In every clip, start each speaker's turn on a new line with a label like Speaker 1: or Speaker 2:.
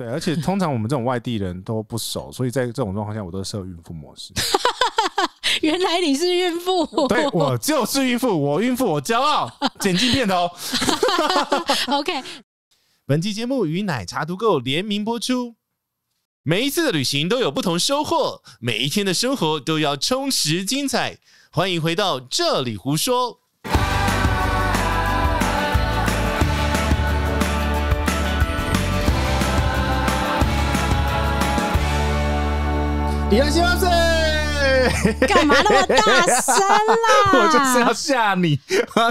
Speaker 1: 对，而且通常我们这种外地人都不熟，所以在这种状况下，我都设孕妇模式。
Speaker 2: 原来你是孕妇，对我
Speaker 1: 就是孕妇，我孕妇我骄傲，剪进片头。OK，本期节目与奶茶独购联名播出。每一次的旅行都有不同收获，每一天的生活都要充实精彩。欢迎回到这里胡说。野先生，干嘛那么大声啦？我就要吓你，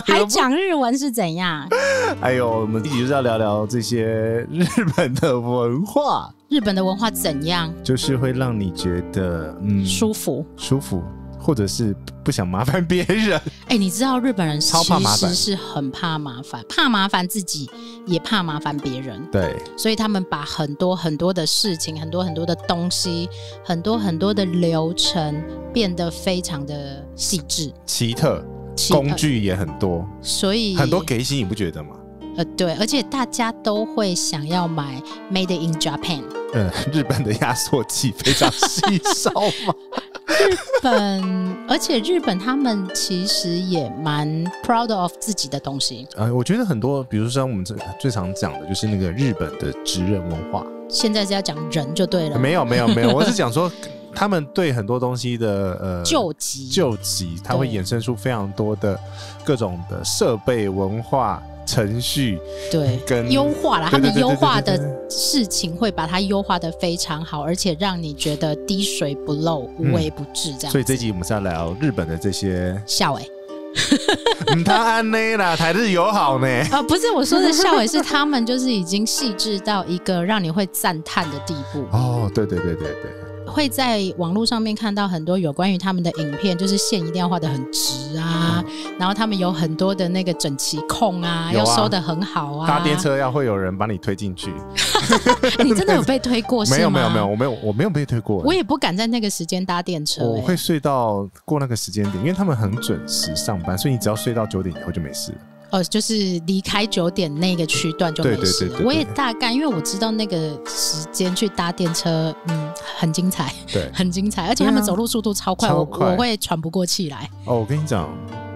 Speaker 1: 还
Speaker 2: 讲日文是怎样？
Speaker 1: 哎呦，我们一就是要聊聊这些日本的文
Speaker 2: 化。日本的文化怎样？
Speaker 1: 就是会让你觉得嗯舒服，舒服，或者是。不想麻烦别人。
Speaker 2: 哎，你知道日本人其实是很怕麻烦，怕麻烦自己，也怕麻烦别人。对，所以他们把很多很多的事情、很多很多的东西、很多很多的流程变得非常的细致、
Speaker 1: 奇特，工具也很多，
Speaker 2: 所以很多
Speaker 1: 给心，你不觉得吗？
Speaker 2: 呃，对，而且大家都会想要买 Made in Japan。
Speaker 1: 嗯，日本的压缩器非常
Speaker 2: 稀少 日本，而且日本他们其实也蛮 proud of 自己的东西。
Speaker 1: 呃，我觉得很多，比如说像我们最最常讲的，就是那个日本的职人文化。
Speaker 2: 现在是要讲人就对了。没
Speaker 1: 有没有没有，我是讲说他们对很多东西的呃救急救急，它会衍生出非常多的各种的设备文化。程序对，跟优
Speaker 2: 化了，他们优化的事情会把它优化的非常好，而且让你觉得滴水不漏、无微不至这样。所
Speaker 1: 以这集我们是要聊日本的这些笑哎，他安内啦，台日友好呢？
Speaker 2: 啊，不是，我说的笑哎，是他们就是已经细致到一个让你会赞叹的地步。
Speaker 1: 哦，对对对对对。
Speaker 2: 会在网络上面看到很多有关于他们的影片，就是线一定要画的很直啊，然后他们有很多的那个整齐控啊，要收的很好啊。搭电车
Speaker 1: 要会有人把你推进去，
Speaker 2: 你真的有被推过？没有没有没有，
Speaker 1: 我没有我没有被推过，我
Speaker 2: 也不敢在那个时间搭电车。我会
Speaker 1: 睡到过那个时间点，因为他们很准时上班，所以你只要睡到九点以后就没事。
Speaker 2: 呃，就是离开九点那个区段就没事了。我也大概，因为我知道那个时间去搭电车，嗯，很精彩，对，很精彩，而且他们走路速度超快，我会喘不过气来。
Speaker 1: 哦，我跟你讲，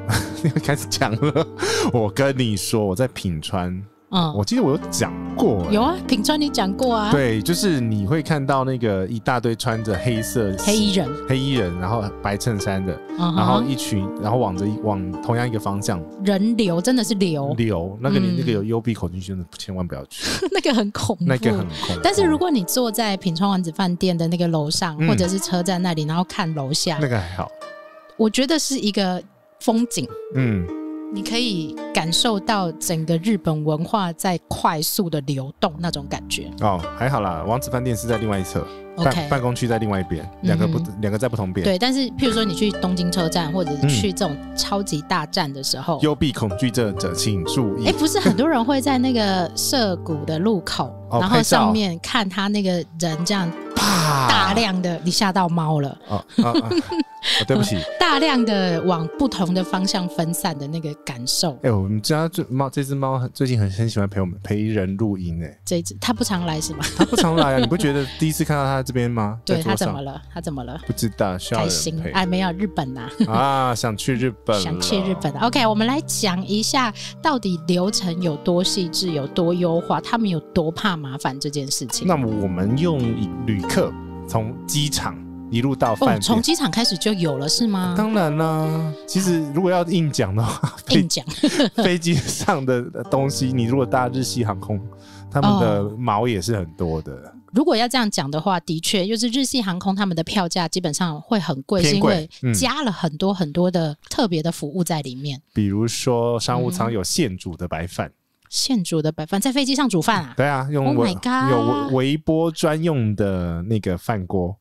Speaker 1: 开始讲了，我跟你说，我在品川。嗯，我记得我有讲过，
Speaker 2: 有啊，品川你讲过啊。
Speaker 1: 对，就是你会看到那个一大堆穿着黑色黑衣人，黑衣人，然后白衬衫的，然后一群，然后往着往同样一个方向
Speaker 2: 人流，真的是流流。
Speaker 1: 那个你那个有幽闭恐惧症的千万不要去，
Speaker 2: 那个很恐，怖，那个很恐。怖。但是如果你坐在品川王子饭店的那个楼上，或者是车站那里，然后看楼下，那个还好，我觉得是一个风景。嗯。你可以感受到整个日本文化在快速的流动那种感觉
Speaker 1: 哦，还好啦，王子饭店是在另外一侧。办办公区在另外一边，两个不两个在不同边。对，但是
Speaker 2: 譬如说你去东京车站，或者是去这种超级大站的时候，
Speaker 1: 幽闭恐惧症者请注意。哎，不是很
Speaker 2: 多人会在那个涉谷的路口，然后上面看他那个人这样，大量的你吓到猫了
Speaker 1: 哦哦，对不起，
Speaker 2: 大量的往不同的方向分散的那个感受。
Speaker 1: 哎，我们家这猫这只猫最近很很喜欢陪我们陪人录音哎，
Speaker 2: 这只它不常来是吗？它不常来啊，你不觉得
Speaker 1: 第一次看到它？这边吗？对他怎么了？他怎么了？不知道。开心哎，
Speaker 2: 没有日本呐
Speaker 1: 啊，想去日本，想去日
Speaker 2: 本。OK，我们来讲一下到底流程有多细致，有多优化，他们有多怕麻烦这件事情。那
Speaker 1: 么我们用旅客从机场一路到饭，从机
Speaker 2: 场开始就有了是吗？当然啦。
Speaker 1: 其实如果要硬讲的话，硬讲 飞机上的东西，你如果搭日系航空，他们的毛也是很多的。
Speaker 2: 如果要这样讲的话，的确，又是日系航空他们的票价基本上会很贵，是因为加了很多很多的特别的服务在里面。
Speaker 1: 比如说商务舱有现煮的白饭，
Speaker 2: 现煮的白饭在飞机上煮饭啊？
Speaker 1: 对啊，用微有微波专用的那个饭锅。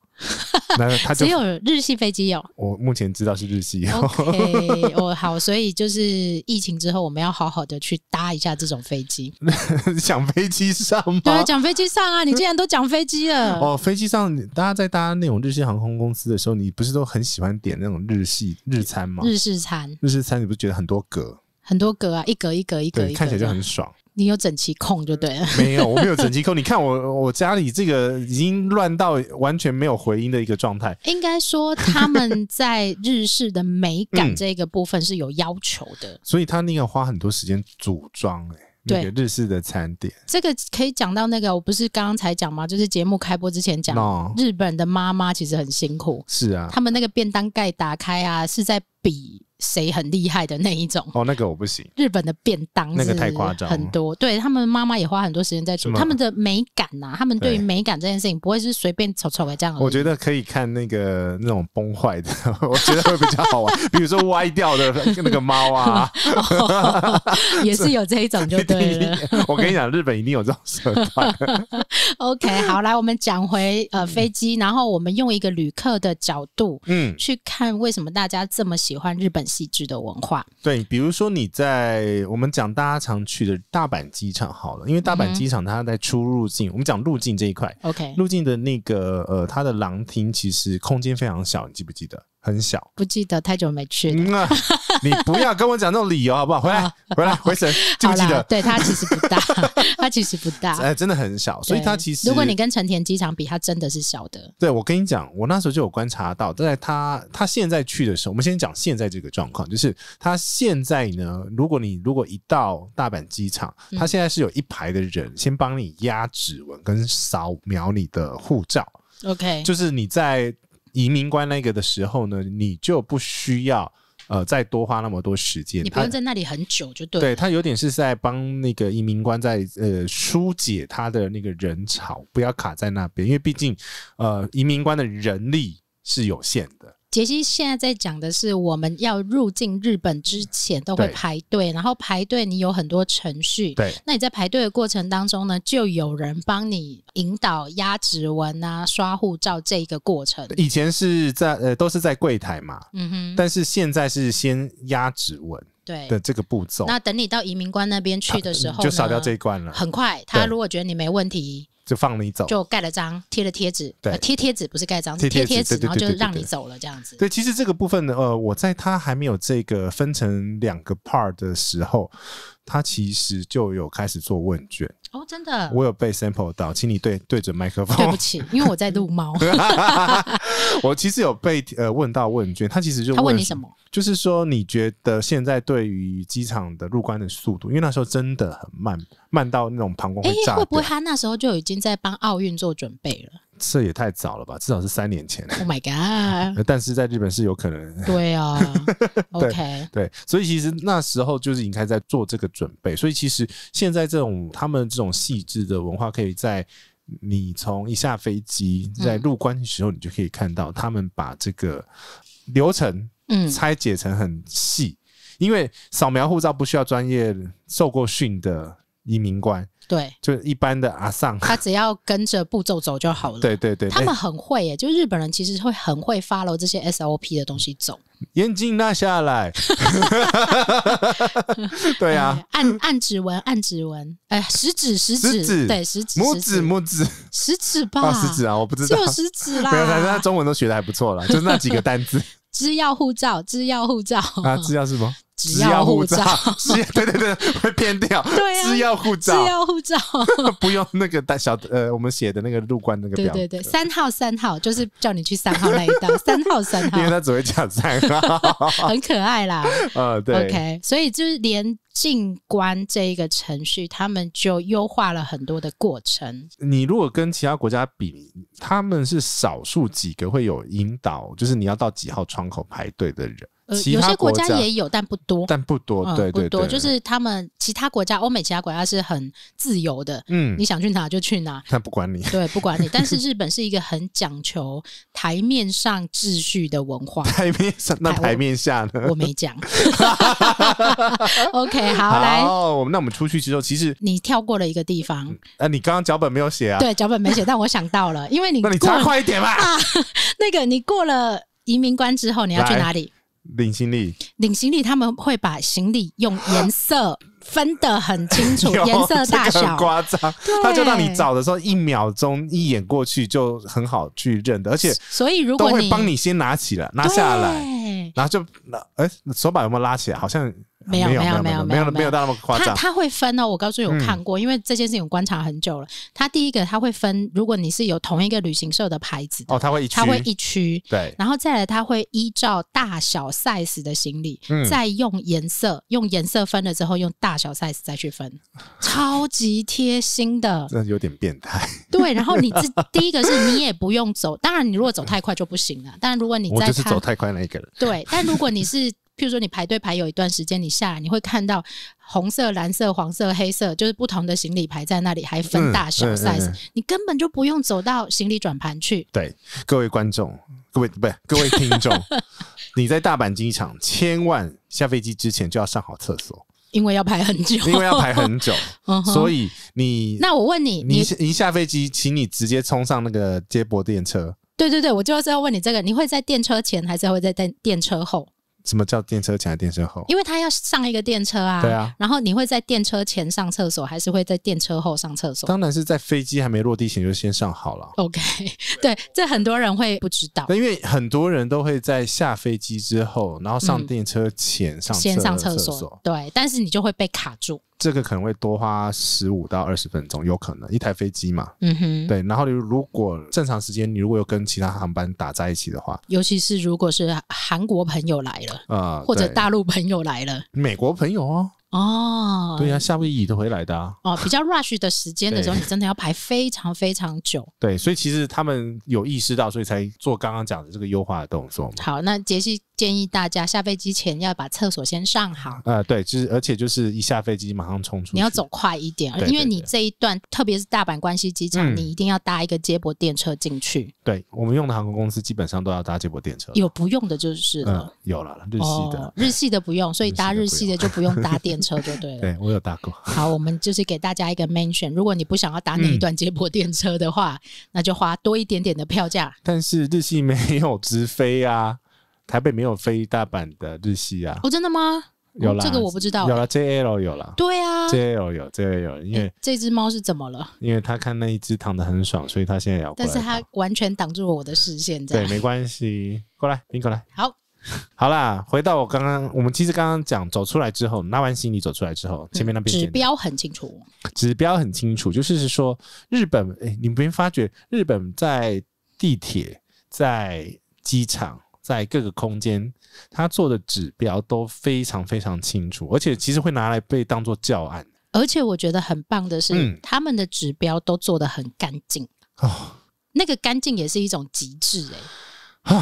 Speaker 1: 那只有
Speaker 2: 日系飞机有。
Speaker 1: 我目前知道是日系。O K，我
Speaker 2: 好，所以就是疫情之后，我们要好好的去搭一下这种飞机。
Speaker 1: 讲飞机上吗？对，讲
Speaker 2: 飞机上啊！你竟然都讲飞机了。哦，
Speaker 1: 飞机上，大家在搭那种日系航空公司的时候，你不是都很喜欢点那种日系日餐吗？日式餐，日式餐，你不是觉得很多格？
Speaker 2: 很多格啊，一格一格一格，看起来就很爽。你有整齐控就对了。没有，我没有整
Speaker 1: 齐控。你看我，我家里这个已经乱到完全没有回音的一个状态。
Speaker 2: 应该说他们在日式的美感这个部分是有要求的，
Speaker 1: 所以他那个花很多时间组装。哎，对，日式的餐点
Speaker 2: 这个可以讲到那个，我不是刚刚才讲吗？就是节目开播之前讲，日本的妈妈其实很辛苦。是啊，他们那个便当盖打开啊，是在比。谁很厉害的那一种
Speaker 1: 哦，那个我不行。
Speaker 2: 日本的便当那个太夸张，很多对他们妈妈也花很多时间在做他们的美感呐，他们对于美感这件事情不会是随便丑丑的这样。
Speaker 1: 我觉得可以看那个那种崩坏的，我觉得会比较好玩。比如说歪掉的 那个猫啊，
Speaker 2: 也是有这一种就对了。我跟你讲，
Speaker 1: 日本一定有这种社团。
Speaker 2: OK，好，来我们讲回呃飞机，然后我们用一个旅客的角度嗯去看为什么大家这么喜欢日本。细致的文化，
Speaker 1: 对，比如说你在我们讲大家常去的大阪机场好了，因为大阪机场它在出入境，我们讲入境这一块，OK，入境的那个呃，它的廊厅其实空间非常小，你记不记得？很小，
Speaker 2: 不记得太久没去。你
Speaker 1: 不要跟我讲那种理由好不好？回来，回来，回神，记不记得？对
Speaker 2: 他其实不大，他其实不大。
Speaker 1: 哎，真的很小，所以他其实……如果你
Speaker 2: 跟成田机场比，他真的是小的。
Speaker 1: 对，我跟你讲，我那时候就有观察到，在他它现在去的时候，我们先讲现在这个状况，就是他现在呢，如果你如果一到大阪机场，他现在是有一排的人先帮你压指纹跟扫描你的护照。OK，就是你在。移民官那个的时候呢，你就不需要呃再多花那么多时间，你不用在
Speaker 2: 那里很久就对。对他有
Speaker 1: 点是在帮那个移民官在呃疏解他的那个人潮，不要卡在那边，因为毕竟呃移民官的人力是有限的。
Speaker 2: 杰西现在在讲的是，我们要入境日本之前都会排队，然后排队你有很多程序。对，那你在排队的过程当中呢，就有人帮你引导压指纹啊、刷护照这一个过程。以
Speaker 1: 前是在呃，都是在柜台嘛。嗯哼。但是现在是先压指纹，对的这个步骤。那
Speaker 2: 等你到移民官那边去的时候，就少掉这一
Speaker 1: 关了。很快，
Speaker 2: 他如果觉得你没问题。
Speaker 1: 就放你走，就
Speaker 2: 盖了章，贴了贴纸，对，贴贴纸不是盖章，贴贴纸，然后就让你走了这样子。对，
Speaker 1: 其实这个部分呢，呃，我在他还没有这个分成两个 part 的时候，他其实就有开始做问卷。
Speaker 2: 哦，真的，我
Speaker 1: 有被 sample 到，请你对对准麦克风。对不
Speaker 2: 起，因为我在录猫。
Speaker 1: 我其实有被呃问到问卷，他其实就他问你什么，就是说你觉得现在对于机场的入关的速度，因为那时候真的很慢，慢到那种膀胱会炸。哎，会不会
Speaker 2: 他那时候就已经在帮奥运做准备了？
Speaker 1: 这也太早了吧，至少是三年前。
Speaker 2: Oh my god！
Speaker 1: 但是在日本是有可能。
Speaker 2: 对啊，OK，
Speaker 1: 对，所以其实那时候就是应该在做这个准备。所以其实现在这种他们这种细致的文化，可以在。你从一下飞机在入关的时候，你就可以看到他们把这个流程拆解成很细，因为扫描护照不需要专业受过训的移民官，对，就一般的阿尚，他
Speaker 2: 只要跟着步骤走就好了。对
Speaker 1: 对对，他们很
Speaker 2: 会耶，就日本人其实会很会 follow 这些 SOP 的东西走。
Speaker 1: 眼镜拿下来，对啊，
Speaker 2: 按按指纹，按指纹，哎，食指食指，对食指，拇指拇指，食指吧，食指啊，我不知道，就食指啦。不反正他
Speaker 1: 中文都学的还不错啦，就那几个单字。
Speaker 2: 制 药护照，制药护照啊，
Speaker 1: 制药什么？只要护照，是，对对对，会变掉。对啊，只要护照，只要
Speaker 2: 护照，
Speaker 1: 不用那个大小呃，我们写的那个入关那个表。对
Speaker 2: 对对，三号三号，就是叫你去三号那一道。三号三号，因为他
Speaker 1: 只会讲三号，很
Speaker 2: 可爱啦。
Speaker 1: 呃，对。OK，
Speaker 2: 所以就是连进关这一个程序，他们就优化了很多的过程。
Speaker 1: 你如果跟其他国家比，他们是少数几个会有引导，就是你要到几号窗口排队的人。呃，有些国家也
Speaker 2: 有，但不多，但
Speaker 1: 不多，对对，不多。就是
Speaker 2: 他们其他国家，欧美其他国家是很自由的，嗯，你想去哪就去哪，
Speaker 1: 那不管你，对，
Speaker 2: 不管你。但是 日本是一个很讲求台面上秩序的文化，台
Speaker 1: 面上那台面下呢？我没讲。
Speaker 2: OK，好，来，
Speaker 1: 哦，那我们出去之后，其实
Speaker 2: 你跳过了一个地方。
Speaker 1: 啊，你刚刚脚本没有写啊？对，
Speaker 2: 脚本没写，但我想到了，因为你 那你加快一点嘛。啊，那个你过了移民关之后，你要去哪里？
Speaker 1: 领行李，
Speaker 2: 领行李，他们会把行李用颜色分的很清楚，颜色大小，
Speaker 1: 夸张，他就让你找的时候一秒钟一眼过去就很好去认的，而且所以如果你帮你先拿起来，拿下来，然后就拿，哎，手把有没有拉起来？好像。没有没有没有没有没有到那么夸张，他他
Speaker 2: 会分哦。我告诉你，有看过，因为这件事情我观察很久了。他第一个他会分，如果你是有同一个旅行社的牌子哦，他会他会一区对，然后再来他会依照大小 size 的行李，再用颜色用颜色分了之后，用大小 size 再去分，超级贴心的，
Speaker 1: 那有点变态。
Speaker 2: 对，然后你这 第一个是你也不用走，当然你如果走太快就不行了。但如果你在就是走太快那一个人，对，但如果你是。譬如说，你排队排有一段时间，你下来你会看到红色、蓝色、黄色、黑色，就是不同的行李排在那里，还分大小 size。你根本就不用走到行李转盘去。
Speaker 1: 对，各位观众，各位不是各位听众，你在大阪机场，千万下飞机之前就要上好厕所，
Speaker 2: 因为要排很久，因为要排很
Speaker 1: 久，所以你那我问你，你一下飞机，请你直接冲上那个接驳电车。
Speaker 2: 对对对，我就是要问你这个，你会在电车前还是会在电电车后？
Speaker 1: 什么叫电车前、电车后？
Speaker 2: 因为他要上一个电车啊。对啊，然后你会在电车前上厕所，还是会在电车后上厕所？当
Speaker 1: 然是在飞机还没落地前就先上好了。
Speaker 2: OK，对，这很多人会不知道。因为
Speaker 1: 很多人都会在下飞机之后，然后上电车前上先上厕所。
Speaker 2: 对，但是你就会被卡住。
Speaker 1: 这个可能会多花十五到二十分钟，有可能一台飞机嘛。
Speaker 2: 嗯哼。对，
Speaker 1: 然后你如果正常时间，你如果有跟其他航班打在一起的话，
Speaker 2: 尤其是如果是韩国朋友来了
Speaker 1: 啊，或者大
Speaker 2: 陆朋友来了，
Speaker 1: 美国朋友哦，
Speaker 2: 哦，对呀，
Speaker 1: 夏威夷都回来的啊。哦，比较
Speaker 2: rush 的时间的时候，你真的要排非常非常久。
Speaker 1: 对，所以其实他们有意识到，所以才做刚刚讲的这个优化的动作。
Speaker 2: 好，那杰西。建议大家下飞机前要把厕所先上好。
Speaker 1: 呃，对，就是而且就是一下飞机马上冲出。你要
Speaker 2: 走快一点，因为你这一段特别是大阪关西机场，你一定要搭一个接驳电车进去。
Speaker 1: 对我们用的航空公司基本上都要搭接驳电车，有
Speaker 2: 不用的就是
Speaker 1: 有了日系的，
Speaker 2: 日系的不用，所以搭日系的就不用搭电车就对了。
Speaker 1: 对我有搭过。
Speaker 2: 好，我们就是给大家一个 mention，如果你不想要搭那一段接驳电车的话，那就花多一点点的票价。
Speaker 1: 但是日系没有直飞啊。台北没有飞大阪的日系啊？哦，
Speaker 2: 真的吗？有啦，这个我不知道。有了
Speaker 1: JL，有了。对啊，JL 有，JL 有。因为
Speaker 2: 这只猫是怎么了？
Speaker 1: 因为它看那一只躺的很爽，所以它现在要过来。但是
Speaker 2: 它完全挡住了我的视线。对，没
Speaker 1: 关系，过来，你过来。好，好啦，回到我刚刚，我们其实刚刚讲走出来之后，拿完行李走出来之后，前面那边指
Speaker 2: 标很清楚，
Speaker 1: 指标很清楚，就是说日本，哎，你别发觉日本在地铁，在机场。在各个空间，他做的指标都非常非常清楚，而且其实会拿来被当做教
Speaker 2: 案。而且我觉得很棒的是，他们的指标都做的很干净。哦，那个干净也是一种极致哎。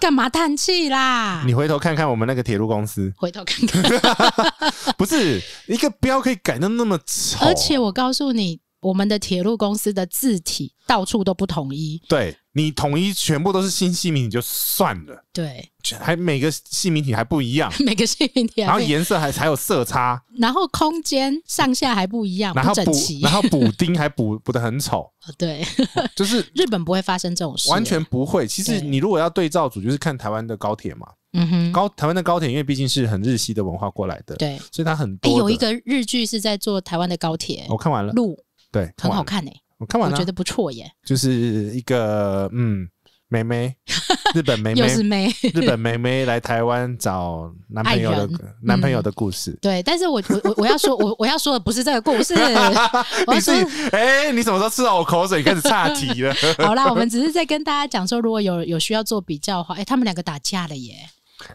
Speaker 2: 干嘛叹气啦？
Speaker 1: 你回头看看我们那个铁路公司，回头看看，不是一个标可以改的那么丑。而且
Speaker 2: 我告诉你。我们的铁路公司的字体到处都不统一。
Speaker 1: 对你统一全部都是新细名你就算了。
Speaker 2: 对，还
Speaker 1: 每个细名体还不一样，每
Speaker 2: 个细名体，然后颜
Speaker 1: 色还还有色差，
Speaker 2: 然后空间上下还不一样，然整齐，然后补
Speaker 1: 丁还补 补的很丑。
Speaker 2: 对，就是日本不会发生这种事，完全
Speaker 1: 不会。其实你如果要对照组，就是看台湾的高铁嘛。嗯哼，高台湾的高铁，因为毕竟是很日系的文化过来的，对，所以它很多。
Speaker 2: 有一个日剧是在做台湾的高铁，我看完了路。对，很好看呢。我看完，我觉得不错耶。
Speaker 1: 就是一个嗯，妹妹，日本妹妹，又是妹，日本妹妹来台湾找男朋友的男朋友的故事。
Speaker 2: 对，但是我我我要说，我我要说的不是这个故事，我是
Speaker 1: 哎，你什么时候吃到口水开始岔题了？好啦，我们只是
Speaker 2: 在跟大家讲说，如果有有需要做比较的话，哎，他们两个打架了耶。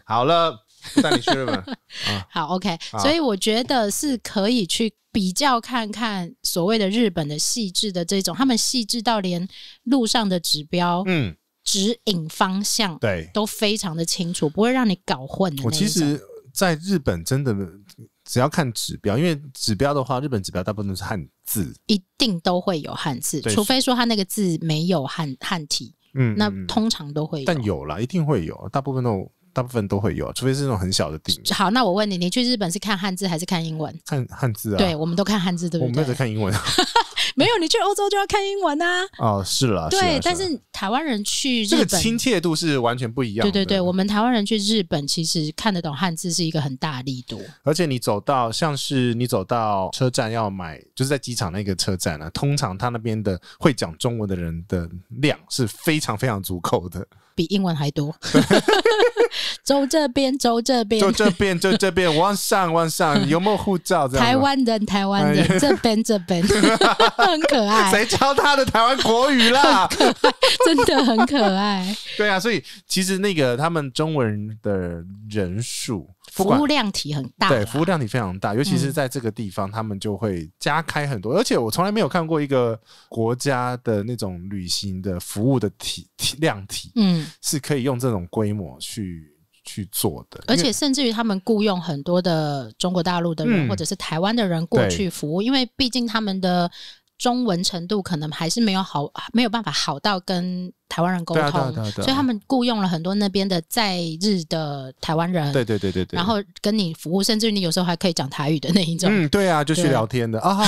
Speaker 1: 好了。带你去了吧？
Speaker 2: 好，OK。所以我觉得是可以去比较看看所谓的日本的细致的这种，他们细致到连路上的指标，嗯，指引方向，对，都非常的清楚，不会让你搞混。我其实
Speaker 1: 在日本真的只要看指标，因为指标的话，日本指标大部分都是汉字，
Speaker 2: 一定都会有汉字，除非说他那个字没有汉汉体。嗯，那通常都会有，但
Speaker 1: 有啦，一定会有，大部分都。大部分都会有，除非是那种很小的地。
Speaker 2: 好，那我问你，你去日本是看汉字还是看英文？
Speaker 1: 看汉字啊。对，我
Speaker 2: 们都看汉字，对不对？我没有看英文，没有。你去欧洲就要看英文啊。
Speaker 1: 哦，是啦，对。但
Speaker 2: 是台湾人去这个亲
Speaker 1: 切度是完全不一样。对对对，我
Speaker 2: 们台湾人去日本其实看得懂汉字是一个很大力度。
Speaker 1: 而且你走到像是你走到车站要买，就是在机场那个车站啊，通常他那边的会讲中文的人的量是非常非常足够的，
Speaker 2: 比英文还多。走这边，走这边，走这
Speaker 1: 边，走这边，往上，往上，有没有护照？台湾
Speaker 2: 人，台湾人，这边，这边，很可
Speaker 1: 爱。谁教他的台湾国语啦？
Speaker 2: 可爱，真的很可爱。
Speaker 1: 对啊，所以其实那个他们中文的人数，服务量
Speaker 2: 体很大，对，
Speaker 1: 服务量体非常大，尤其是在这个地方，他们就会加开很多，而且我从来没有看过一个国家的那种旅行的服务的体量体，嗯，是可以用这种规模去。去做的，而且甚
Speaker 2: 至于他们雇佣很多的中国大陆的人，或者是台湾的人过去服务，因为毕竟他们的中文程度可能还是没有好，没有办法好到跟台湾人沟通，所以他们雇佣了很多那边的在日的台湾人，对
Speaker 1: 对对对对，然后
Speaker 2: 跟你服务，甚至于你有时候还可以讲台语的那一种，嗯，
Speaker 1: 对啊，就去聊天的啊，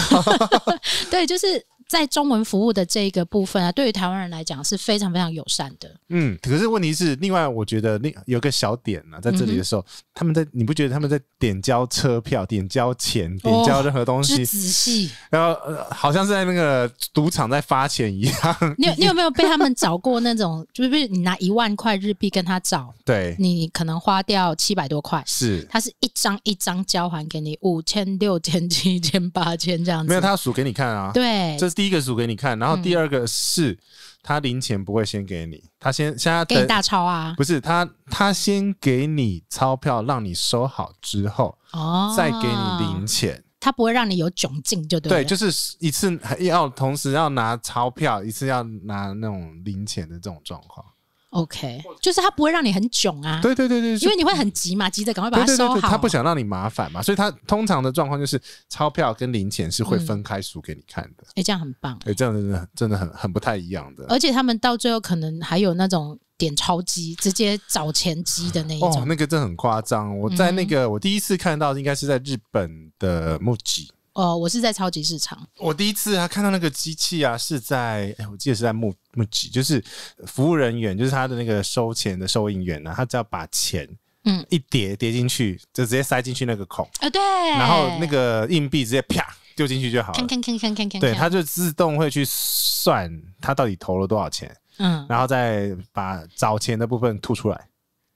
Speaker 2: 对，就是。在中文服务的这个部分啊，对于台湾人来讲是非常非常友善的。
Speaker 1: 嗯，可是问题是，另外我觉得另有个小点呢，在这里的时候，他们在你不觉得他们在点交车票、点交钱、点交任何东西？仔细。然后好像是在那个赌场在发钱一样。
Speaker 2: 你你有没有被他们找过那种？就是你拿一万块日币跟他找，对你可能花掉七百多块，是，他是一张一张交还给你，五千、六千、七千、八千这样子。没有，他
Speaker 1: 数给你看啊。对。第一个数给你看，然后第二个是他零钱不会先给你，他先先要给你大
Speaker 2: 钞啊？不
Speaker 1: 是他，他先给你钞票，让你收好之后，
Speaker 2: 哦，再给你零钱，他不会让你有窘境，就对。对，就是
Speaker 1: 一次要同时要拿钞票，一次要拿那种零钱的这种状况。
Speaker 2: OK，就是他不会让你很囧啊。对对对对，因为你会很急嘛，急着赶快把它收好。他不
Speaker 1: 想让你麻烦嘛，所以他通常的状况就是钞票跟零钱是会分开数给你看的。哎，这样很棒。哎，这样真的真的很很不太一样的。而且
Speaker 2: 他们到最后可能还有那种点钞机，直接找钱机的那一种。哦，
Speaker 1: 那个真的很夸张。我在那个我第一次看到，应该是在日本的木吉。
Speaker 2: 哦，我是在超级市场。
Speaker 1: 我第一次啊看到那个机器啊，是在我记得是在木木吉，就是服务人员，就是他的那个收钱的收银员呢，他只要把钱嗯一叠叠进去，就直接塞进去那个孔
Speaker 2: 啊，对，然后那
Speaker 1: 个硬币直接啪丢进去就好了，看看
Speaker 2: 看看看看，对，他
Speaker 1: 就自动会去算他到底投了多少钱，嗯，然后再把找钱的部分吐出来。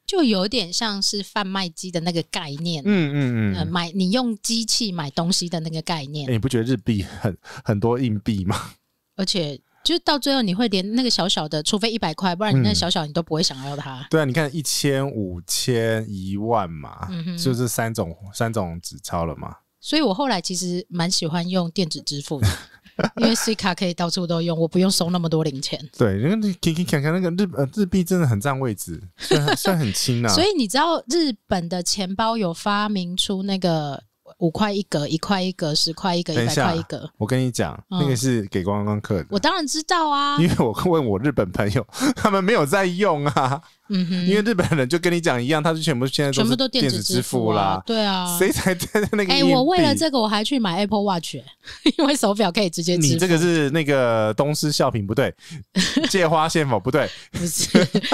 Speaker 2: 就有点像是贩卖机的那个概念，
Speaker 1: 嗯嗯嗯，买
Speaker 2: 你用机器买东西的那个概念。你
Speaker 1: 不觉得日币很很多硬币吗？
Speaker 2: 而且，就到最后你会连那个小小的，除非一百块，不然你那小小你都不会想要它。
Speaker 1: 对啊，你看一千、五千、一万嘛，就是三种三种纸钞了嘛。
Speaker 2: 所以我后来其实蛮喜欢用电子支付的。因为 C 卡可以到处都用，我不用收那么多零钱。
Speaker 1: 对，因为你看看看看那个日本日币真的很占位置，算很轻啊。所以你
Speaker 2: 知道日本的钱包有发明出那个五块一格、一块一格、十块一格、一百块一格。
Speaker 1: 我跟你讲，那个是给观光客的。
Speaker 2: 我当然知道啊，因为
Speaker 1: 我问我日本朋友，他们没有在用啊。嗯哼，因为日本人就跟你讲一样，他是全部现在全部都电子支付啦，对啊，谁才在那个哎，我为了
Speaker 2: 这个我还去买 Apple Watch，因为手表可以直接支付。你这个
Speaker 1: 是那个东施效颦不对，借花献佛不对，不
Speaker 2: 是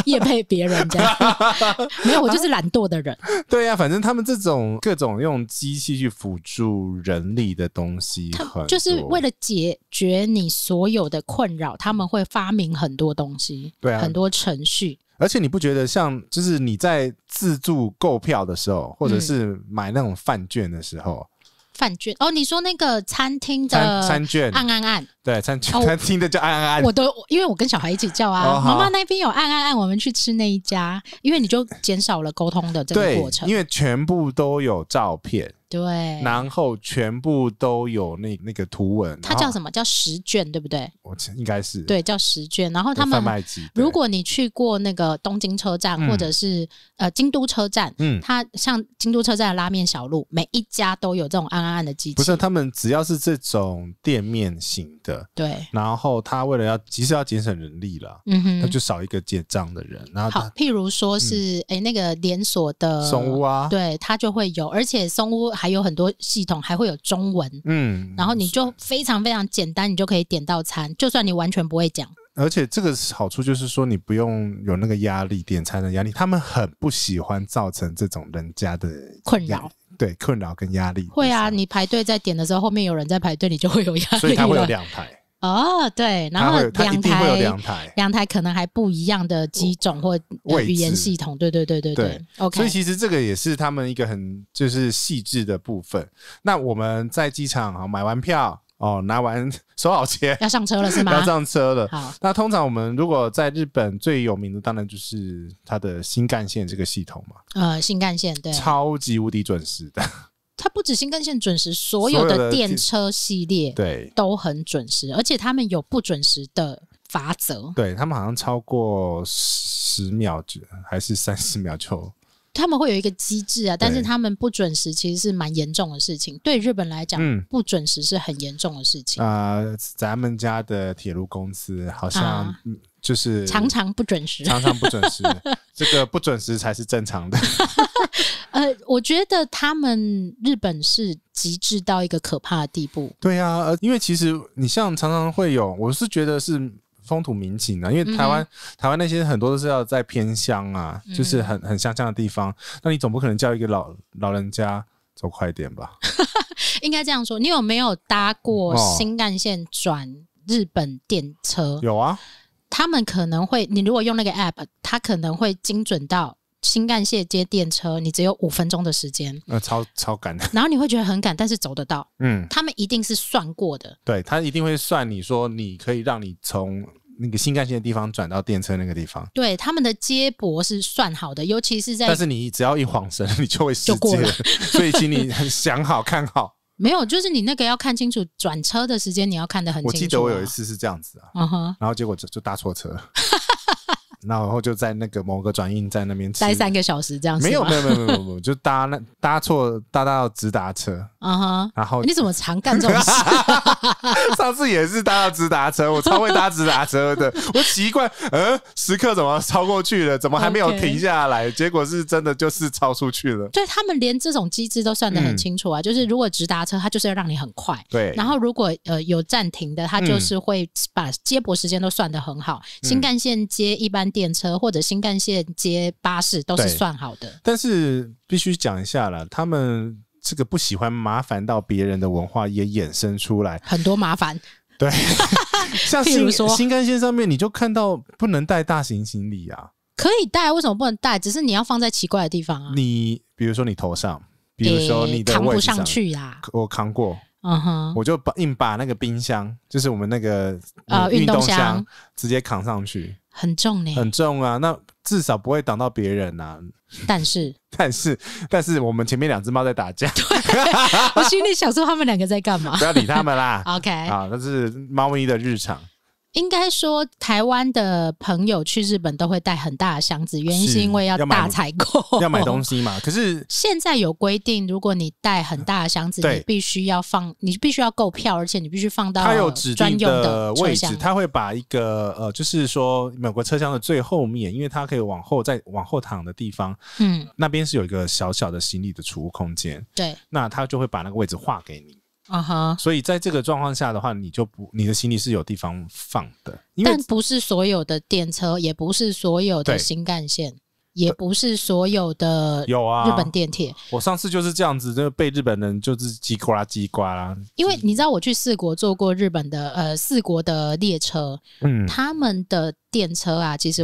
Speaker 2: 夜配别人家，没有，我就是懒惰的人。
Speaker 1: 对啊，反正他们这种各种用机器去辅助人力的东西，很就是为
Speaker 2: 了解决你所有的困扰，他们会发明很多东西，对，很多程序。
Speaker 1: 而且你不觉得像，就是你在自助购票的时候，或者是买那种饭券的时候，
Speaker 2: 饭券哦，你说那个餐厅的餐券，按按按，
Speaker 1: 对，餐券 餐厅的叫按按按，我
Speaker 2: 都因为我跟小孩一起叫啊，妈妈那边有按按按，我们去吃那一家，因为你就减少了沟通的这个过程，因为
Speaker 1: 全部都有照片。对，然后全部都有那那个图文，它叫什么？
Speaker 2: 叫十卷，对不对？我应该是对，叫十卷。然后他们卖如果你去过那个东京车站，或者是呃京都车站，嗯，它像京都车站的拉面小路，每一家都有这种安安安的机，不是
Speaker 1: 他们只要是这种店面型的，对，然后他为了要及时要节省人力了，嗯哼，他就少一个结账的人。然
Speaker 2: 后，好，譬如说是哎那个连锁的松屋啊，对，他就会有，而且松屋。还有很多系统，还会有中文。嗯，然后你就非常非常简单，你就可以点到餐。就算你完全不会讲，
Speaker 1: 而且这个好处就是说，你不用有那个压力点餐的压力。他们很不喜欢造成这种人家的困扰，对困扰跟压力。
Speaker 2: 会啊，你排队在点的时候，后面有人在排队，你就会有压力，所以他会有两排。哦，对，然后两台，两台可能还不一样的几种或语言系统，对对对对对。OK，所以
Speaker 1: 其实这个也是他们一个很就是细致的部分。那我们在机场啊买完票哦，拿完收好钱，要上车了是吗？要上车了。好，那通常我们如果在日本最有名的，当然就是它的新干线这个系统嘛。
Speaker 2: 呃，新干线对，超
Speaker 1: 级无敌准时的。
Speaker 2: 它不止新干线准时，所有的电车系列对都很准时，而且他们有不准时的法则。
Speaker 1: 对他们好像超过十秒，还是三十秒就。
Speaker 2: 他们会有一个机制啊，但是他们不准时其实是蛮严重的事情。对日本来讲，不准时是很严重的事情。
Speaker 1: 啊，咱们家的铁路公司好像就是常常
Speaker 2: 不准时，常常不准时，
Speaker 1: 这个不准时才是正常的。
Speaker 2: 呃，我觉得他们日本是极致到一个可怕的地步。
Speaker 1: 对呀，呃，因为其实你像常常会有，我是觉得是。风土民警啊，因为台湾台湾那些很多都是要在偏乡啊，就是很很乡下的地方。那你总不可能叫一个老老人家走快点吧？
Speaker 2: 应该这样说。你有没有搭过新干线转日本电车？有啊。他们可能会，你如果用那个 app，它可能会精准到新干线接电车，你只有五分钟的时间。
Speaker 1: 那超超赶。的。
Speaker 2: 然后你会觉得很赶，但是走得到。嗯。他们一定是算过的。
Speaker 1: 对他一定会算你说你可以让你从。那个新干线的地方转到电车那个地方，
Speaker 2: 对他们的接驳是算好的，尤其是在但是
Speaker 1: 你只要一晃神，你就会失接，所以心里想好看好。
Speaker 2: 没有，就是你那个要看清楚转车的时间，你要看得很清楚。我记得我有一
Speaker 1: 次是这样子啊，然后结果就就搭错车。然后就在那个某个转运站那边待三个
Speaker 2: 小时这样子没有没有没有没有
Speaker 1: 没有，就搭那搭错搭到直达车
Speaker 2: 啊哈！然后你怎么常干这种事？
Speaker 1: 上次也是搭到直达车，我超会搭直达车的。我奇怪，嗯，时刻怎么超过去了？怎么还没有停下来？结果是真的就是超出去了。
Speaker 2: 对他们连这种机制都算得很清楚啊。就是如果直达车，它就是要让你很快。对。然后如果呃有暂停的，它就是会把接驳时间都算得很好。新干线接一般。电车或者新干线接巴士都是算好的，但
Speaker 1: 是必须讲一下了，他们这个不喜欢麻烦到别人的文化也衍生出来很多麻烦。对，像比说新干线上面你就看到不能带大型行李啊，
Speaker 2: 可以带，为什么不能带？只是你要放在奇怪的地方
Speaker 1: 啊。你比如说你头上，比如说你的扛不上去呀，我扛过。嗯哼，我就把硬把那个冰箱，就是我们那个
Speaker 2: 呃运动箱，
Speaker 1: 直接扛上去，很重呢，很重啊。那至少不会挡到别人呐。
Speaker 2: 但是，
Speaker 1: 但是，但是，我们前面两只猫在打架。
Speaker 2: 我心里想说，他们两个在干嘛？不要理他们啦。OK，啊，
Speaker 1: 那是猫咪的日常。
Speaker 2: 应该说，台湾的朋友去日本都会带很大的箱子，原因是因为要大采购，要买东
Speaker 1: 西嘛。可是
Speaker 2: 现在有规定，如果你带很大的箱子，你必须要放，你必须要购票，而且你必须放到它有指定的位置。
Speaker 1: 他会把一个呃，就是说，某个车厢的最后面，因为它可以往后再往后躺的地方，嗯，那边是有一个小小的行李的储物空间。对，那他就会把那个位置划给你。啊哈！所以在这个状况下的话，你就不你的行李是有地方放的。
Speaker 2: 但不是所有的电车，也不是所有的新干线，也不是所有的有啊日本电铁。
Speaker 1: 我上次就是这样子，就被日本人就是叽呱叽呱。啦。
Speaker 2: 因为你知道我去四国坐过日本的呃四国的列车，嗯，他们的电车啊，其实。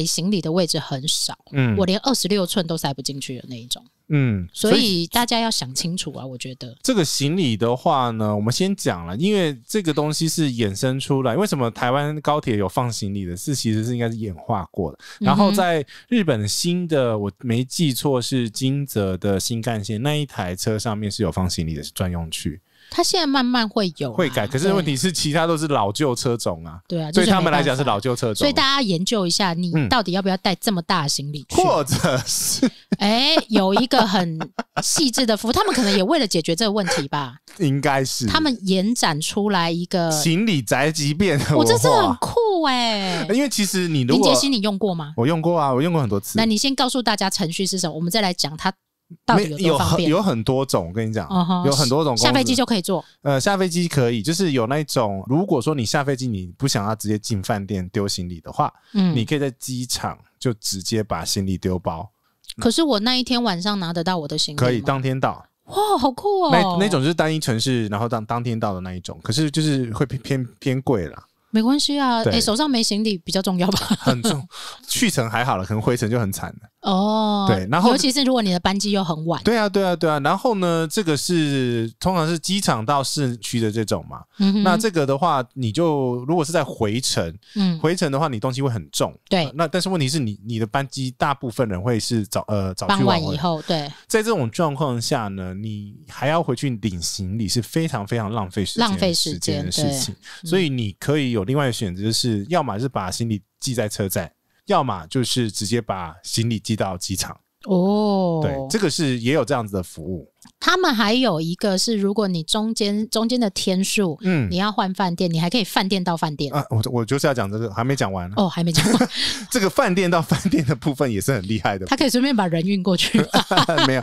Speaker 2: 给行李的位置很少，嗯，我连二十六寸都塞不进去的那一种，
Speaker 1: 嗯，所以
Speaker 2: 大家要想清楚啊。我觉得
Speaker 1: 这个行李的话呢，我们先讲了，因为这个东西是衍生出来。为什么台湾高铁有放行李的是，其实是应该是演化过的。然后在日本新的，我没记错是金泽的新干线那一台车上面是有放行李的专用区。
Speaker 2: 他现在慢慢会有，会改。可是问题
Speaker 1: 是，其他都是老旧车种啊。
Speaker 2: 对啊，对他们来讲是老
Speaker 1: 旧车种。所以大家
Speaker 2: 研究一下，你到底要不要带这么大行李去？
Speaker 1: 或者是，
Speaker 2: 哎，有一个很细致的服务，他们可能也为了解决这个问题吧。应该是。他们延展出来一个行
Speaker 1: 李宅急便，我这是很
Speaker 2: 酷哎！
Speaker 1: 因为其实你林杰希，
Speaker 2: 你用过吗？
Speaker 1: 我用过啊，我用过很多次。那
Speaker 2: 你先告诉大家程序是什么，我们再来讲它。有有很有
Speaker 1: 很多种，我跟你讲，有很多种。下飞机就可以坐。呃，下飞机可以，就是有那种，如果说你下飞机你不想要直接进饭店丢行李的话，嗯，你可以在机场就直接把行李丢包。
Speaker 2: 可是我那一天晚上拿得到我的行李？可以
Speaker 1: 当天到。
Speaker 2: 哇，好酷哦！那
Speaker 1: 那种就是单一城市，然后当当天到的那一种，可是就是会偏偏偏贵了。
Speaker 2: 没关系啊，哎，手上没行李比较重要吧？很重，
Speaker 1: 去程还好了，可能回程就很惨了。
Speaker 2: 哦，对，然后尤其是如果你的班机又很晚，
Speaker 1: 对啊，对啊，对啊。然后呢，这个是通常是机场到市区的这种嘛。那这个的话，你就如果是在回程，嗯，回程的话，你东西会很重。对，那但是问题是，你你的班机大部分人会是早呃早。班晚以后，对。在这种状况下呢，你还要回去领行李，是非常非常浪费时间、浪费时间的事情。所以你可以有。另外选择就是，要么是把行李寄在车站，要么就是直接把行李寄到机场。
Speaker 2: 哦，对，这
Speaker 1: 个是也有这样子的服务。
Speaker 2: 他们还有一个是，如果你中间中间的天数，嗯，你要换饭店，你还可以饭店到饭店啊。
Speaker 1: 我我就是要讲这个，还没讲完哦，还没讲完。这个饭店到饭店的部分也是很厉害的。他可以
Speaker 2: 顺便把人运过去？
Speaker 1: 没有，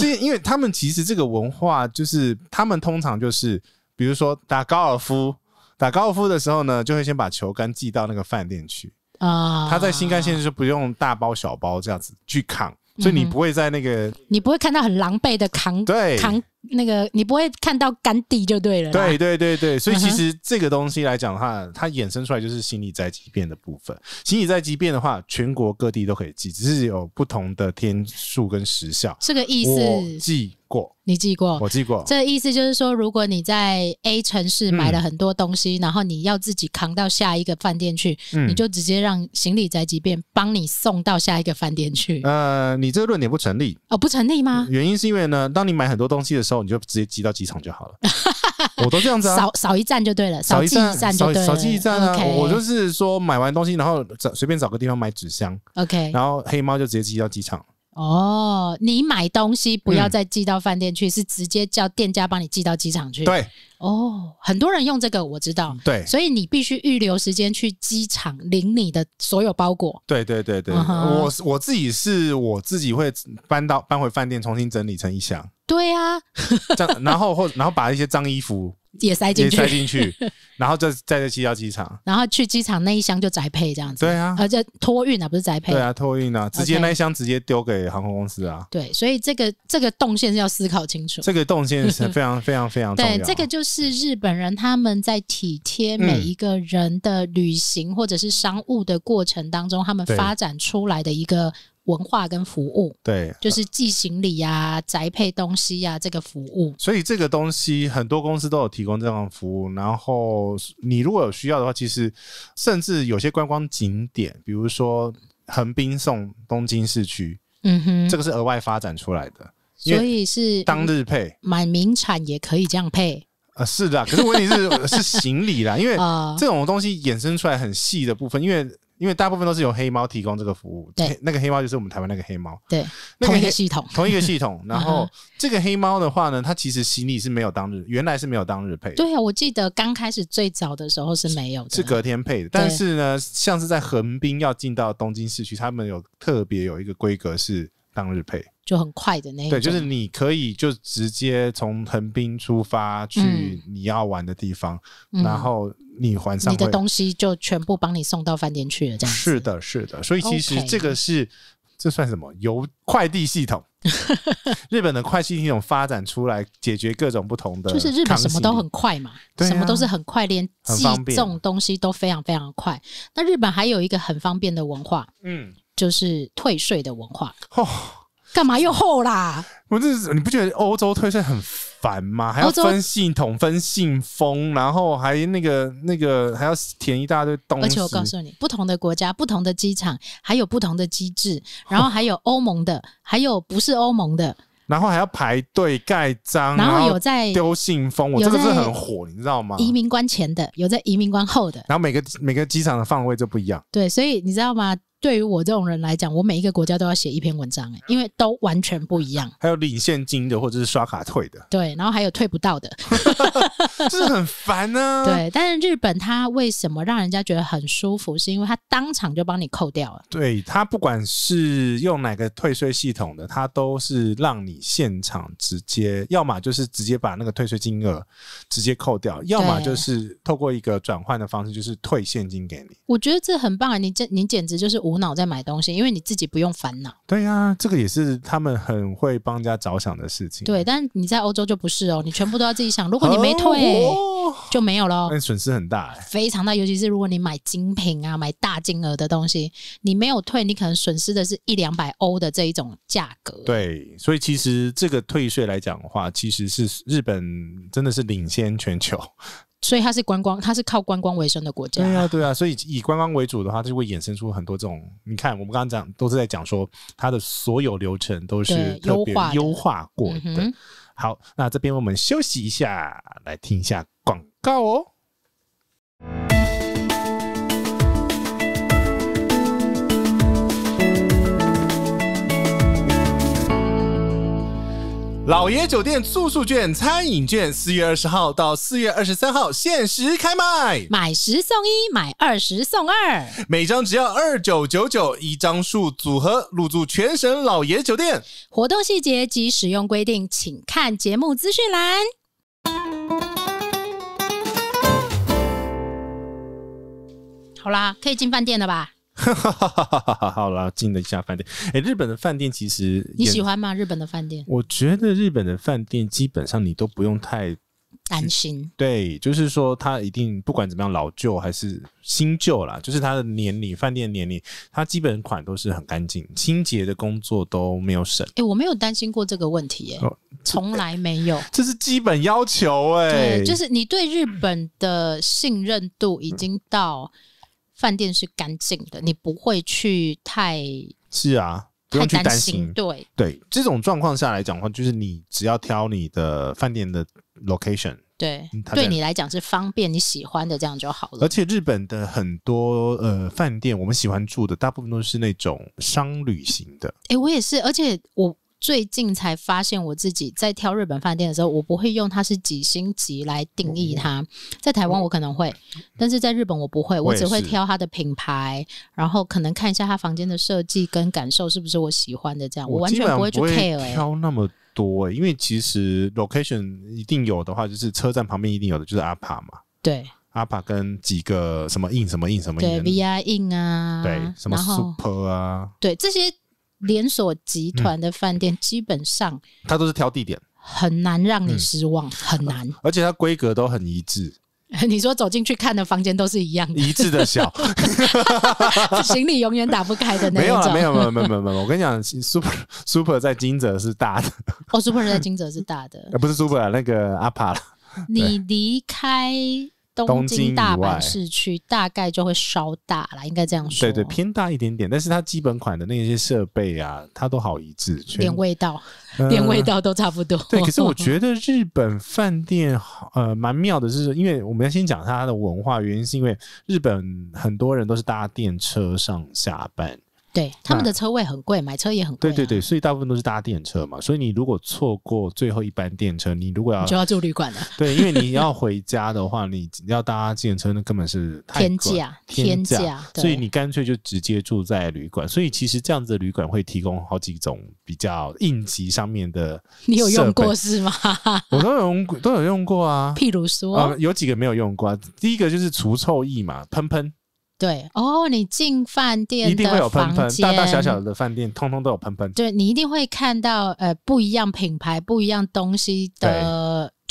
Speaker 1: 这因为他们其实这个文化就是，他们通常就是，比如说打高尔夫。打高尔夫的时候呢，就会先把球杆寄到那个饭店去啊。他在新干线就不用大包小包这样子去扛，所以你不会在那个，
Speaker 2: 你不会看到很狼狈的扛对扛。那个你不会看到干底就对了。对
Speaker 1: 对对对，所以其实这个东西来讲的话，它衍生出来就是行李宅急便的部分。行李宅急便的话，全国各地都可以寄，只是有不同的天数跟时效。这个意思，寄过？你寄过？我寄过。这
Speaker 2: 意思就是说，如果你在 A 城市买了很多东西，然后你要自己扛到下一个饭店去，你就直接让行李宅急便帮你送到下一个饭店去。
Speaker 1: 呃，你这个论点不成立。哦，
Speaker 2: 不成立吗？
Speaker 1: 原因是因为呢，当你买很多东西的时候。你就直接寄到机场就好了，
Speaker 2: 我都这样子啊，少少一站就对了，少一站，少少一站啊。我就是
Speaker 1: 说，买完东西然后找随便找个地方买纸箱，OK，然后黑猫就直接寄到机场。
Speaker 2: 哦，你买东西不要再寄到饭店去，是直接叫店家帮你寄到机场去。对，哦，很多人用这个我知道。对，所以你必须预留时间去机场领你的所有包裹。
Speaker 1: 对对对对，我我自己是我自己会搬到搬回饭店重新整理成一箱。对啊，然后或然后把一些脏衣服。
Speaker 2: 也塞进去，塞进去，
Speaker 1: 然后再再在机场机场，
Speaker 2: 然后去机场那一箱就宅配这样子，对啊，而且托运啊，不是宅配，对啊，
Speaker 1: 托运啊，直接那一箱直接丢给航空公司啊。
Speaker 2: 对，所以这个这个动线是要思考清楚，这个动线是非
Speaker 1: 常 非常非常重要。对，这个
Speaker 2: 就是日本人他们在体贴每一个人的旅行或者是商务的过程当中，他们发展出来的一个。文化跟服务对，就是寄行李呀、宅配东西呀，这个服务。
Speaker 1: 所以这个东西很多公司都有提供这样的服务。然后你如果有需要的话，其实甚至有些观光景点，比如说横滨、送东京市区，嗯，哼，这个是额外发展出来的。所以
Speaker 2: 是当日配买名产也可以这样配
Speaker 1: 啊？是的，可是问题是 是行李啦，因为这种东西衍生出来很细的部分，因为。因为大部分都是由黑猫提供这个服务，对，那个黑猫就是我们台湾那个黑猫，
Speaker 2: 对，同一个系统，同一个系统。然后
Speaker 1: 这个黑猫的话呢，它其实行李是没有当日，原来是没有当日配。对
Speaker 2: 啊，我记得刚开始最早的时候是没有，是
Speaker 1: 隔天配的。但是呢，像是在横滨要进到东京市区，他们有特别有一个规格是当日配。
Speaker 2: 就很快的那一种，对，就是
Speaker 1: 你可以就直接从横滨出发去你要玩的地方，然后你还上你的东
Speaker 2: 西就全部帮你送到饭店去了，这样
Speaker 1: 是的，是的。所以其实这个是这算什么？邮快递系统，日本的快递系统发展出来解决各种不同的，就是日本什么都很
Speaker 2: 快嘛，什么都是很快，连寄这种东西都非常非常快。那日本还有一个很方便的文化，嗯，就是退税的文化。干嘛又厚啦？
Speaker 1: 不是你不觉得欧洲退税很烦吗？还要分系统、分信封，然后还那个那个还要填一大堆东西。而且我告诉你，
Speaker 2: 不同的国家、不同的机场还有不同的机制，然后还有欧盟的，还有不是欧盟的，
Speaker 1: 然后还要排队盖章，然后有在丢信封。我这个是很火，你知道吗？移
Speaker 2: 民关前的有在移民关后的，
Speaker 1: 然后每个每个机场的范围就不一样。
Speaker 2: 对，所以你知道吗？对于我这种人来讲，我每一个国家都要写一篇文章哎，因为都完全不一样。
Speaker 1: 还有领现金的，或者是刷卡退的，
Speaker 2: 对，然后还有退不到的，这是很烦呢。对，但是日本它为什么让人家觉得很舒服？是因为他当场就帮你扣掉了。
Speaker 1: 对他不管是用哪个退税系统的，他都是让你现场直接，要么就是直接把那个退税金额直接扣掉，要么就是透过一个转换的方式，就是退现金给你。
Speaker 2: 我觉得这很棒啊！你这你简直就是。无脑在买东西，因为你自己不用烦恼。
Speaker 1: 对呀，这个也是他们很会帮家着想的事情。对，
Speaker 2: 但你在欧洲就不是哦，你全部都要自己想。如果你没退。就没有了，那
Speaker 1: 损失很大，
Speaker 2: 非常大。尤其是如果你买精品啊，买大金额的东西，你没有退，你可能损失的是一两百欧的这一种价
Speaker 1: 格。对，所以其实这个退税来讲的话，其实是日本真的是领先全球。
Speaker 2: 所以它是观光，它是靠观光为生的国家。对啊，
Speaker 1: 对啊。所以以观光为主的话，就会衍生出很多这种。你看，我们刚刚讲都是在讲说，它的所有流程都是优化优化过的。好，那这边我们休息一下，来听一下。广告哦！老爷酒店住宿券、餐饮券，四月二十号到
Speaker 2: 四月二十三号限时开卖，买十送一，买二十送二，
Speaker 1: 每张只要二九九九，一张数组合入住全省老爷酒店。
Speaker 2: 活动细节及使用规定，请看节目资讯栏。好啦，可以进饭店了吧？
Speaker 1: 好啦，进了一下饭店。哎，日本的饭店其实你喜
Speaker 2: 欢吗？日本的饭店，我
Speaker 1: 觉得日本的饭店基本上你都不用太
Speaker 2: 担心。
Speaker 1: 对，就是说他一定不管怎么样，老旧还是新旧啦，就是他的年龄，饭店年龄，他基本款都是很干净，清洁的工作都没有省。
Speaker 2: 哎，我没有担心过这个问题，哎，从来没有。这
Speaker 1: 是基本要求，哎，就是
Speaker 2: 你对日本的信任度已经到。饭店是干净的，你不会去太
Speaker 1: 是啊，去担心。对对，这种状况下来讲的话，就是你只要挑你的饭店的 location，
Speaker 2: 对，对你来讲是方便你喜欢的，这样就好了。而
Speaker 1: 且日本的很多呃饭店，我们喜欢住的大部分都是那种商旅型的。
Speaker 2: 哎，我也是，而且我。最近才发现我自己在挑日本饭店的时候，我不会用它是几星级来定义它。在台湾我可能会，但是在日本我不会，我只会挑它的品牌，然后可能看一下它房间的设计跟感受是不是我喜欢的这样。我完全不会去 care 挑
Speaker 1: 那么多，因为其实 location 一定有的话，就是车站旁边一定有的就是阿帕嘛。对阿帕跟几个什么印什么印什么对，V
Speaker 2: I 印啊，对，什么 Super 啊，对这些。连锁集团的饭店基本上，
Speaker 1: 它都是挑地点，
Speaker 2: 很难让你失望，很难。
Speaker 1: 而且它规格都很一致。
Speaker 2: 你说走进去看的房间都是一样，一致的小，行李永远打不开的那种。没有，没有，没有，没有，没
Speaker 1: 有，没有。我跟你讲，super super 在金泽是大的
Speaker 2: 哦，super 在金泽是大的，
Speaker 1: 不是 super 那个阿帕了。
Speaker 2: 你离开。东京大阪市区大概就会稍大啦，应该这样说。
Speaker 1: 对对，偏大一点点，但是它基本款的那些设备啊，它都好一致，点味
Speaker 2: 道，点味道都差不多。对，可是我觉
Speaker 1: 得日本饭店呃蛮妙的，就是因为我们要先讲一下它的文化原因，是因为日本很多人都是搭电车上下班。
Speaker 2: 对他们的车位很贵，买车也很贵。对
Speaker 1: 对对，所以大部分都是搭电车嘛。所以你如果错过最后一班电车，你如果要就要
Speaker 2: 住旅馆了。对，因为你要
Speaker 1: 回家的话，你要搭自车那根本是天价天价。所以你干脆就直接住在旅馆。所以其实这样子的旅馆会提供好几种比较应急上面的。你有用过是吗？我都有用都有用过啊。譬
Speaker 2: 如说，有
Speaker 1: 几个没有用过。第一个就是除臭剂嘛，喷喷。
Speaker 2: 对，哦，你进饭店一定会有喷喷，大大小小
Speaker 1: 的饭店通通都有喷喷，
Speaker 2: 对你一定会看到，呃，不一样品牌、不一样东西的。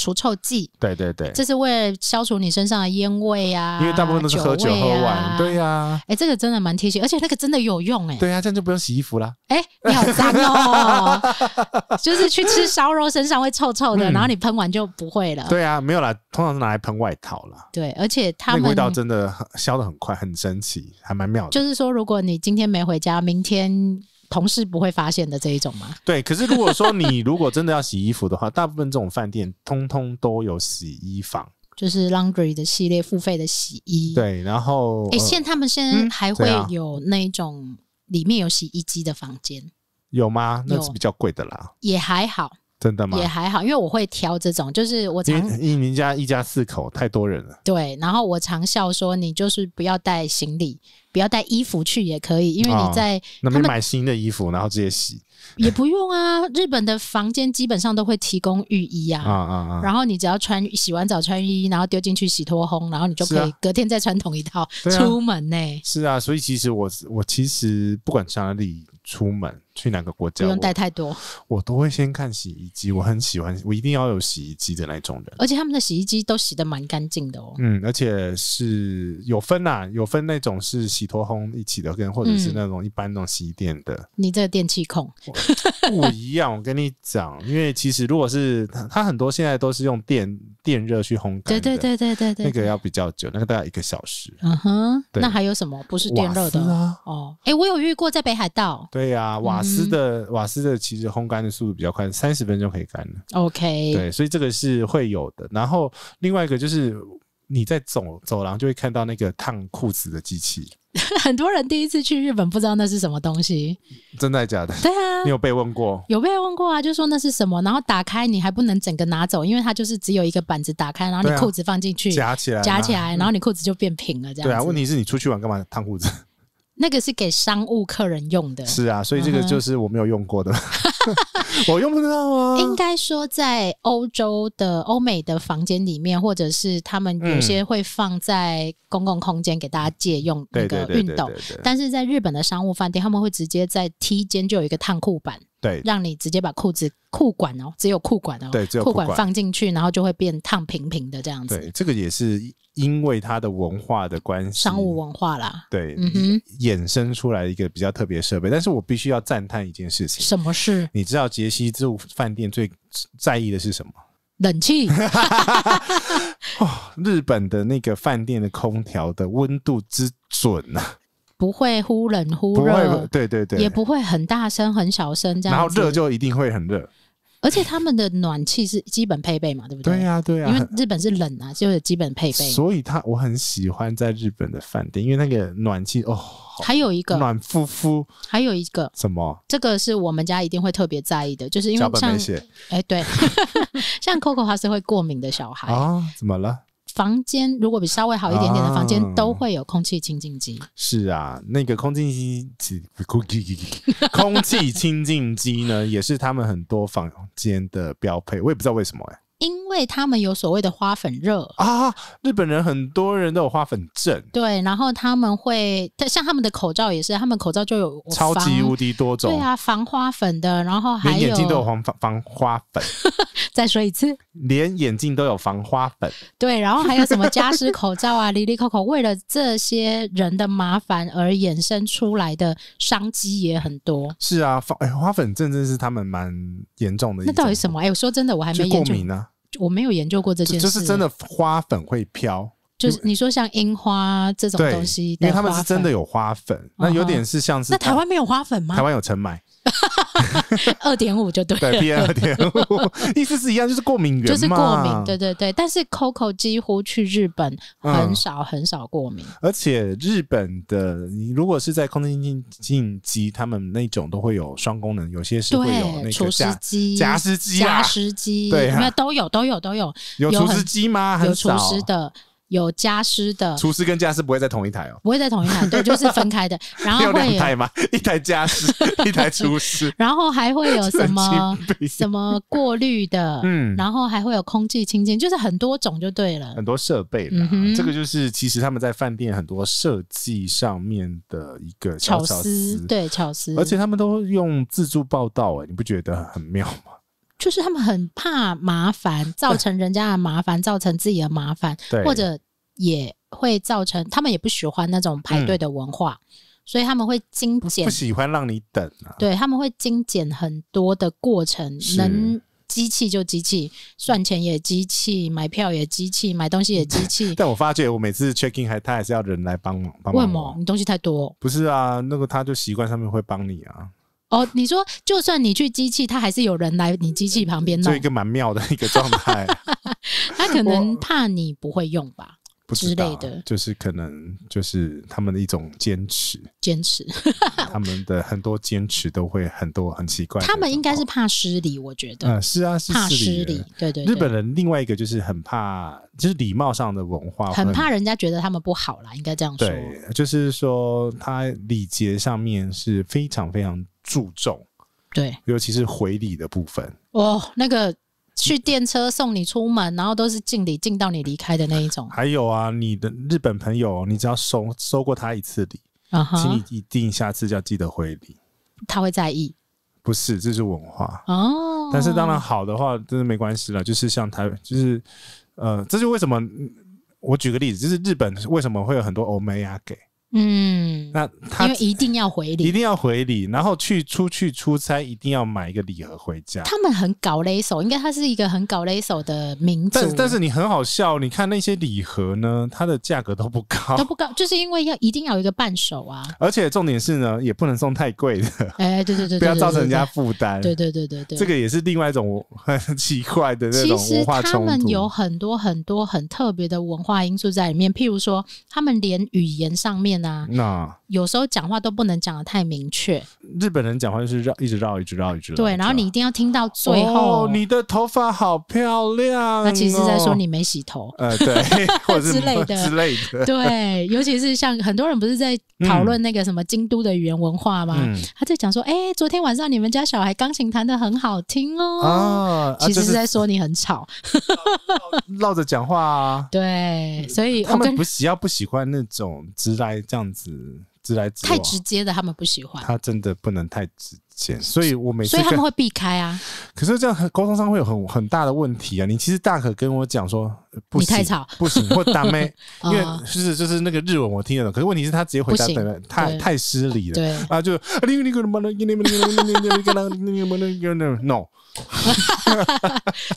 Speaker 2: 除臭剂，
Speaker 1: 对对对，这是
Speaker 2: 为了消除你身上的烟味啊，因为大部
Speaker 1: 分都是喝酒喝完，对呀。
Speaker 2: 哎，这个真的蛮贴心，而且那个真的有用哎。
Speaker 1: 对呀，这样就不用洗衣服了。
Speaker 2: 哎，你好脏哦，就是去吃烧肉身上会臭臭的，然后你喷完就不会了。对
Speaker 1: 啊，没有啦，通常是拿来喷外套啦。
Speaker 2: 对，而且它味道真
Speaker 1: 的消的很快，很神奇，还蛮妙。就
Speaker 2: 是说，如果你今天没回家，明天。同事不会发现的这一种吗？
Speaker 1: 对，可是如果说你如果真的要洗衣服的话，大部分这种饭店通通都有洗衣房，
Speaker 2: 就是 laundry 的系列付费的洗衣。
Speaker 1: 对，然后诶，现
Speaker 2: 他们现在还会有那种里面有洗衣机的房间，
Speaker 1: 有吗？那是比较贵的
Speaker 2: 啦，也还好，
Speaker 1: 真的吗？也还
Speaker 2: 好，因为我会挑这种，就是我因
Speaker 1: 因您家一家四口太多人了，
Speaker 2: 对，然后我常笑说你就是不要带行李。不要带衣服去也可以，因为你在那边买
Speaker 1: 新的衣服，然后直接洗
Speaker 2: 也不用啊。日本的房间基本上都会提供浴衣啊啊啊！然后你只要穿洗完澡穿浴衣，然后丢进去洗脱烘，然后你就可以隔天再穿同一套出门呢。
Speaker 1: 是啊，所以其实我我其实不管去哪里出门。去哪个国家？不用带太多，我都会先看洗衣机。我很喜欢，我一定要有洗衣机的那种人。
Speaker 2: 而且他们的洗衣机都洗得蛮干净的哦。
Speaker 1: 嗯，而且是有分呐，有分那种是洗脱烘一起的跟或者是那种一般那种洗衣店的。
Speaker 2: 你这个电器控
Speaker 1: 不一样，我跟你讲，因为其实如果是它很多现在都是用电电热去烘干。对对对
Speaker 2: 对对对，那个
Speaker 1: 要比较久，那个大概一个小时。
Speaker 2: 嗯哼，那还有什么不是电热的？哦，哎，我有遇过在北海道。
Speaker 1: 对呀，哇。丝的瓦斯的其实烘干的速度比较快，三十分钟可以干了。
Speaker 2: OK，对，
Speaker 1: 所以这个是会有的。然后另外一个就是你在走走廊就会看到那个烫裤子的机器，
Speaker 2: 很多人第一次去日本不知道那是什么东西，
Speaker 1: 真的假的？对啊，你有被问过？
Speaker 2: 有被问过啊，就说那是什么？然后打开你还不能整个拿走，因为它就是只有一个板子打开，然后你裤子放进去夹起来，夹起来，然后你裤子就变平了。这样对啊，问
Speaker 1: 题是你出去玩干嘛烫裤子？
Speaker 2: 那个是给商务客人用的，是啊，所以这个就是
Speaker 1: 我没有用过的，我用不
Speaker 2: 到啊。应该说，在欧洲的欧美的房间里面，或者是他们有些会放在公共空间给大家借用那个熨斗，但是在日本的商务饭店，他们会直接在梯间就有一个烫裤板。对，让你直接把裤子裤管哦，只有裤管哦，对，裤管放进去，然后就会变烫平平的这样子。对，
Speaker 1: 这个也是因为它的文化的关系，商
Speaker 2: 务文化啦，
Speaker 1: 对，衍生出来一个比较特别设备。但是我必须要赞叹一件事情，什么事？你知道杰西住饭店最在意的是什么？冷气。哦，日本的那个饭店的空调的温度之准啊！
Speaker 2: 不会忽冷忽热，对对对，也不会很大声很小声这样。然后热就
Speaker 1: 一定会很热，
Speaker 2: 而且他们的暖气是基本配备嘛，对不对？对
Speaker 1: 呀对呀，因为
Speaker 2: 日本是冷啊，就是基本配备。所
Speaker 1: 以他我很喜欢在日本的饭店，因为那个暖气哦。
Speaker 2: 还有一个暖敷敷，还有一个什么？这个是我们家一定会特别在意的，就是因为像哎对，像 Coco 还是会过敏的小孩啊？怎么了？房间如果比稍微好一点点的房间，都会有空气清净机。
Speaker 1: 是啊，那个空气机，空气清净机呢，也是他们很多房间的标配。我也不知道为什么哎。
Speaker 2: 因为他们有所谓的花粉热
Speaker 1: 啊，日本人很多人都有花粉症。
Speaker 2: 对，然后他们会像他们的口罩也是，他们口罩就有超级无
Speaker 1: 敌多种，对啊，
Speaker 2: 防花粉的。然后还有眼镜都有
Speaker 1: 防防花粉。
Speaker 2: 再说一次，
Speaker 1: 连眼镜都有防花粉。
Speaker 2: 对，然后还有什么加湿口罩啊？Lily Coco 为了这些人的麻烦而衍生出来的商机也很多。
Speaker 1: 是啊，哎，花粉症真是他们蛮严重的。那到
Speaker 2: 底什么？哎，我说真的，我还没过敏呢。我没有研究过这件，就是真的
Speaker 1: 花粉会飘。
Speaker 2: 就是你说像樱花这种东西，因为他们是真的
Speaker 1: 有花粉，那有点是像是。那台
Speaker 2: 湾没有花粉吗？台湾有尘霾。二点五就对了，二
Speaker 1: 点五意思是一样，就是过敏源，就是过敏。对
Speaker 2: 对对，但是 Coco 几乎去日本很少很少过敏，
Speaker 1: 而且日本的，你如果是在空餐进进机，他们那种都会有双功能，有些是会有那个夹食机、夹湿机、夹湿
Speaker 2: 机，对，都有都有都有，有厨师机吗？有厨师的。有加湿的，厨
Speaker 1: 师跟加湿不会在同一台哦，
Speaker 2: 不会在同一台，对，就是分开的。然有两台
Speaker 1: 吗？一台加湿，一台厨师。
Speaker 2: 然后还会有什么什么过滤的？嗯，然后还会有空气清新，就是很多种就对了。
Speaker 1: 很多设备了，这个就是其实他们在饭店很多设计上面的一个巧思，
Speaker 2: 对巧思。而且他
Speaker 1: 们都用自助报道哎，你不觉得很妙吗？
Speaker 2: 就是他们很怕麻烦，造成人家的麻烦，造成自己的麻烦，或者也会造成他们也不喜欢那种排队的文化，所以他们会精简，不喜
Speaker 1: 欢让你等。
Speaker 2: 对，他们会精简很多的过程，能机器就机器，算钱也机器，买票也机器，买东西也机器。
Speaker 1: 但我发觉我每次 checking 还他还是要人来帮忙，帮忙。为什
Speaker 2: 么？你东西太多？
Speaker 1: 不是啊，那个他就习惯上面会帮你啊。
Speaker 2: 哦，你说就算你去机器，他还是有人来你机器旁边弄，这一
Speaker 1: 个蛮妙的一个状态。
Speaker 2: 他可能怕你不会用吧，之类的，
Speaker 1: 就是可能就是他们的一种坚持，
Speaker 2: 坚持。
Speaker 1: 他们的很多坚持都会很多很奇怪。他
Speaker 2: 们应该是怕失礼，我觉得。嗯，是啊，怕失礼。对对。日本
Speaker 1: 人另外一个就是很怕，就是礼貌上的文化，很怕
Speaker 2: 人家觉得他们不好啦，应该这样说。对，
Speaker 1: 就是说他礼节上面是非常非常。注重，对，尤其是回礼的部分。
Speaker 2: 哦，那个去电车送你出门，然后都是敬礼，敬到你离开的那一种。
Speaker 1: 还有啊，你的日本朋友，你只要收收过他一次礼，请你一定下次要记得回礼。
Speaker 2: 他会在意？
Speaker 1: 不是，这是文化
Speaker 2: 哦。但是当然
Speaker 1: 好的话，真的没关系了。就是像台，就是呃，这就为什么我举个例子，就是日本为什么会有很多欧美亚给。
Speaker 2: 嗯，那他因为一定要回礼，一
Speaker 1: 定要回礼，然后去出去出差，一定要买一个礼盒回家。他
Speaker 2: 们很搞勒手，应该他是一个很搞勒手的民族。但但
Speaker 1: 是你很好笑，你看那些礼盒呢，它的价格都不高，都不
Speaker 2: 高，就是因为要一定要有一个伴手啊。
Speaker 1: 而且重点是呢，也不能送太贵的，哎，
Speaker 2: 对对对，不要造成人家
Speaker 1: 负担。对
Speaker 2: 对对对对，这
Speaker 1: 个也是另外一种 很奇怪的那种文化冲突。有
Speaker 2: 很多很多很特别的文化因素在里面，譬如说，他们连语言上面。
Speaker 1: 那
Speaker 2: 有时候讲话都不能讲的太明确。
Speaker 1: 日本人讲话就是绕，一直绕，一直绕，一直绕。对，
Speaker 2: 然后你一定要听到最后。
Speaker 1: 你的头发好漂亮。那其实在说你没洗
Speaker 2: 头。呃，对，之类的 之类的。对，尤其是像很多人不是在讨论那个什么京都的语言文化吗？他在讲说，哎，昨天晚上你们家小孩钢琴弹的很好听哦。啊，其实在说你很吵。
Speaker 1: 绕着讲话啊。
Speaker 2: 对，所以他们不
Speaker 1: 喜要不喜欢那种直来。这样子直来直去太直
Speaker 2: 接的，他们不喜欢。
Speaker 1: 他真的不能太直接，所以我每次所以他们会
Speaker 2: 避开啊。
Speaker 1: 可是这样沟通上会有很很大的问题啊！你其实大可跟我讲说，不行，不行，或大妹，因为就是就是那个日文我听得懂，可是问题是他直接回答，太太失礼了。对啊，就 no。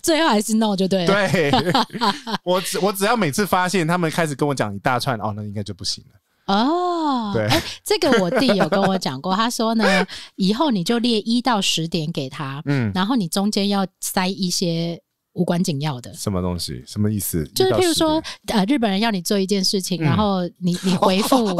Speaker 2: 最后还是 no 就对了。对，
Speaker 1: 我只我只要每次发现他们开始跟我讲一大串，哦，那应该就不行
Speaker 2: 哦，对，哎，这个我弟有跟我讲过，他说呢，以后你就列一到十点给他，嗯，然后你中间要塞一些无关紧要的，
Speaker 1: 什么东西，什么意思？就是譬如说，
Speaker 2: 呃，日本人要你做一件事情，然后你你回复，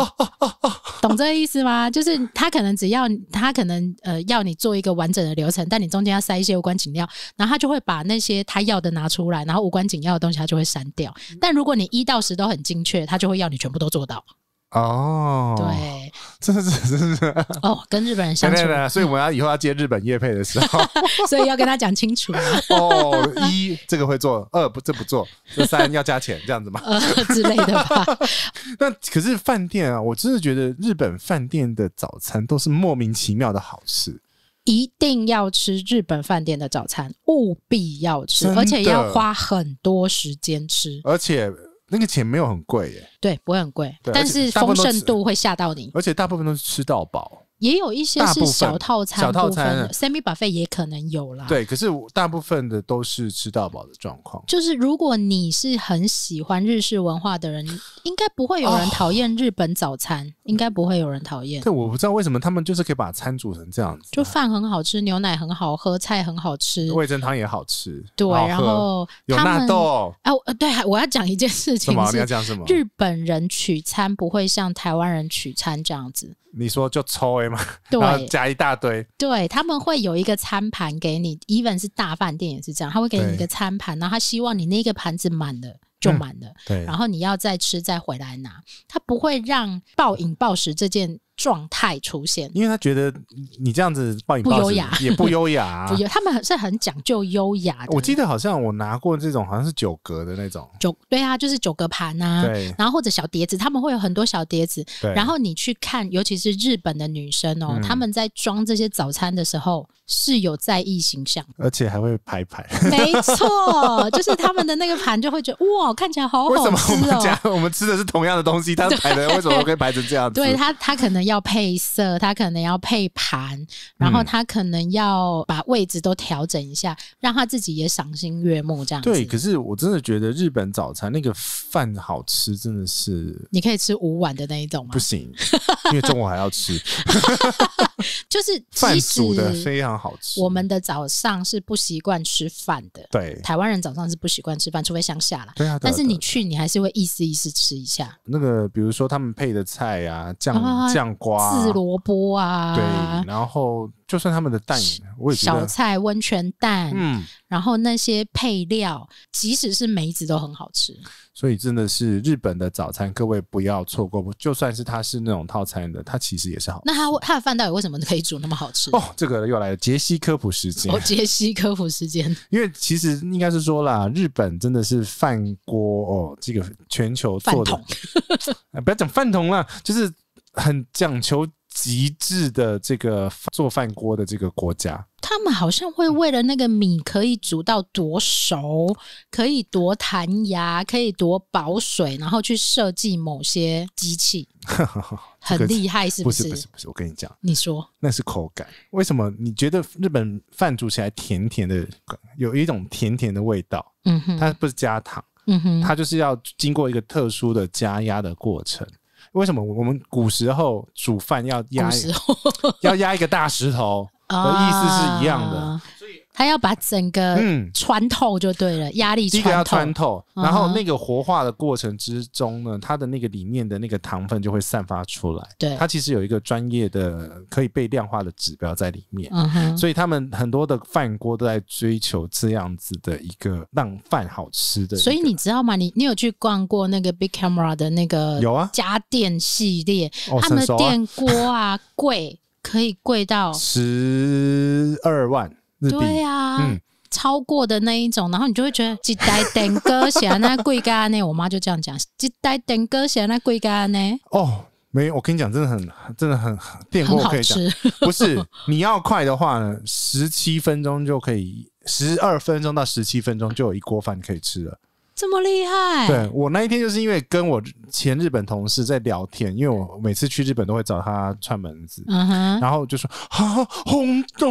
Speaker 2: 懂这意思吗？就是他可能只要他可能呃要你做一个完整的流程，但你中间要塞一些无关紧要，然后他就会把那些他要的拿出来，然后无关紧要的东西他就会删掉。但如果你一到十都很精确，他就会要你全部都做到。
Speaker 1: 哦，对，
Speaker 2: 这是这是哦，跟日本人相处所以
Speaker 1: 我们要以后要接日本夜配的时候，
Speaker 2: 所以要跟他讲清楚。哦，
Speaker 1: 一这个会做，二不这不做，三要加钱，这样子吗？
Speaker 2: 之类的吧。
Speaker 1: 那可是饭店啊，我真的觉得日本饭店的早餐都是莫名其妙的好吃。
Speaker 2: 一定要吃日本饭店的早餐，务必要吃，而且要花很多时间吃，
Speaker 1: 而且。那个钱没有很贵耶，
Speaker 2: 对，不会很贵，但是丰盛度会吓到你，
Speaker 1: 而且大部分都是吃到饱。
Speaker 2: 也有一些是小套餐，小套餐，semi buffet 也可能有啦。
Speaker 1: 对，可是大部分的都是吃到饱的状况。就
Speaker 2: 是如果你是很喜欢日式文化的人，应该不会有人讨厌日本早餐，应该不会有人讨厌。
Speaker 1: 对，我不知道为什么他们就是可以把餐煮成这样子，
Speaker 2: 就饭很好吃，牛奶很好喝，菜很好吃，味
Speaker 1: 噌汤也好吃。对，然后有纳豆。
Speaker 2: 哎，呃，对，我要讲一件事情。什么？你要讲什么？日本人取餐不会像台湾人取餐这样子。
Speaker 1: 你说就抽？对，加一大堆。
Speaker 2: 对他们会有一个餐盘给你，even 是大饭店也是这样，他会给你一个餐盘，然后他希望你那个盘子满了就满了，对，然后你要再吃再回来拿，他不会让暴饮暴食这件。状态出现，因
Speaker 1: 为他觉得你这样子不优雅，也不优雅，
Speaker 2: 他们是很讲究优雅的。我
Speaker 1: 记得好像我拿过这种，好像是九格的那种九，
Speaker 2: 对啊，就是九格盘啊，对，然后或者小碟子，他们会有很多小碟子，然后你去看，尤其是日本的女生哦，他们在装这些早餐的时候是有在意形象，
Speaker 1: 而且还会排排，没错，就是他们
Speaker 2: 的那个盘就会觉得哇，看起来好好吃哦。我们家
Speaker 1: 我们吃的是同样的东西，他排 的为什么可以排成这样子？对他，
Speaker 2: 他可能。要配色，他可能要配盘，然后他可能要把位置都调整一下，让他自己也赏心悦目这样子。对，
Speaker 1: 可是我真的觉得日本早餐那个饭好吃，真的是
Speaker 2: 你可以吃五碗的那一种吗？不行，因为中午还要吃，就是饭煮的非常好吃。我们的早上是不习惯吃饭的，对，台湾人早上是不习惯吃饭，除非乡下啦。对啊，但是你去你还是会意思意思吃一下。
Speaker 1: 那个比如说他们配的菜啊，酱酱。瓜、紫
Speaker 2: 萝卜啊，对，
Speaker 1: 然后就算他们的蛋，我也小
Speaker 2: 菜温泉蛋，嗯，然后那些配料，即使是梅子都很好吃。所
Speaker 1: 以真的是日本的早餐，各位不要错过。就算是它是那种套餐的，它其实也是好。
Speaker 2: 那它它的饭到底为什么可以煮那么好吃？哦，
Speaker 1: 这个又来杰西科普时间哦，杰西
Speaker 2: 科普时间。
Speaker 1: 因为其实应该是说啦，日本真的是饭锅哦，这个全球做的，不要讲饭桶了，就是。很讲求极致的这个做饭锅的这个国家，
Speaker 2: 他们好像会为了那个米可以煮到多熟，可以多弹牙，可以多保水，然后去设计某些机器，很厉害，是不是？不是，不是，我跟你讲，你说
Speaker 1: 那是口感。为什么你觉得日本饭煮起来甜甜的，有一种甜甜的味道？嗯哼，它不是加糖，嗯哼，它就是要经过一个特殊的加压的过程。为什么我们古时候煮饭要压，要压一个大石头？
Speaker 2: 的意思是一样的。他要把整个穿透就对了，压力穿透。一个要穿透，然后那
Speaker 1: 个活化的过程之中呢，它的那个里面的那个糖分就会散发出来。对，它其实有一个专业的可以被量化的指标在里面。嗯哼。所以他们很多的饭锅都在追求这样子的一个让饭好吃的。所
Speaker 2: 以你知道吗？你你有去逛过那个 Big Camera 的那个有啊家电系列，他们的电锅啊贵，可以贵到
Speaker 1: 十二万。对呀，
Speaker 2: 超过的那一种，然后你就会觉得几袋点歌虾那贵干呢？我妈就这样讲，几袋点歌虾那贵干呢？哦，
Speaker 1: 没有，我跟你讲，真的很、真的很、很电锅可以吃，不是你要快的话，呢，十七分钟就可以，十二分钟到十七分钟就有一锅饭可以吃了。
Speaker 2: 这么厉害！对
Speaker 1: 我那一天就是因为跟我前日本同事在聊天，因为我每次去日本都会找他串门子，嗯哼，然后就说
Speaker 2: 啊，红灯，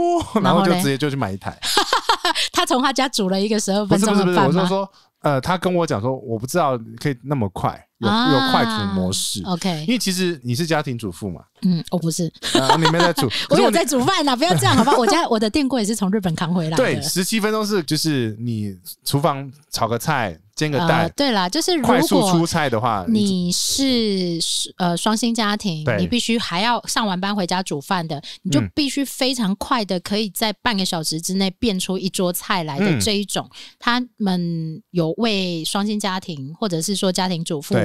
Speaker 2: 然后就直接就去买一台，他从他家煮了一个十二分钟，不是不是不是，我就说
Speaker 1: 呃，他跟我讲说，我不知道可以那么快。有有快煮模式，OK，因为其实你是家庭主妇嘛，
Speaker 2: 嗯，我不是，
Speaker 1: 啊、你没在煮，我有在
Speaker 2: 煮饭呢，不要这样，好不好？我家我的电锅也是从日本扛回来的，对，十七
Speaker 1: 分钟是就是你厨房炒个菜煎个蛋，
Speaker 2: 对啦，就是如快速出菜的话，你是呃双薪家庭，你必须还要上完班回家煮饭的，你就必须非常快的可以在半个小时之内变出一桌菜来的这一种，他们有为双薪家庭或者是说家庭主妇。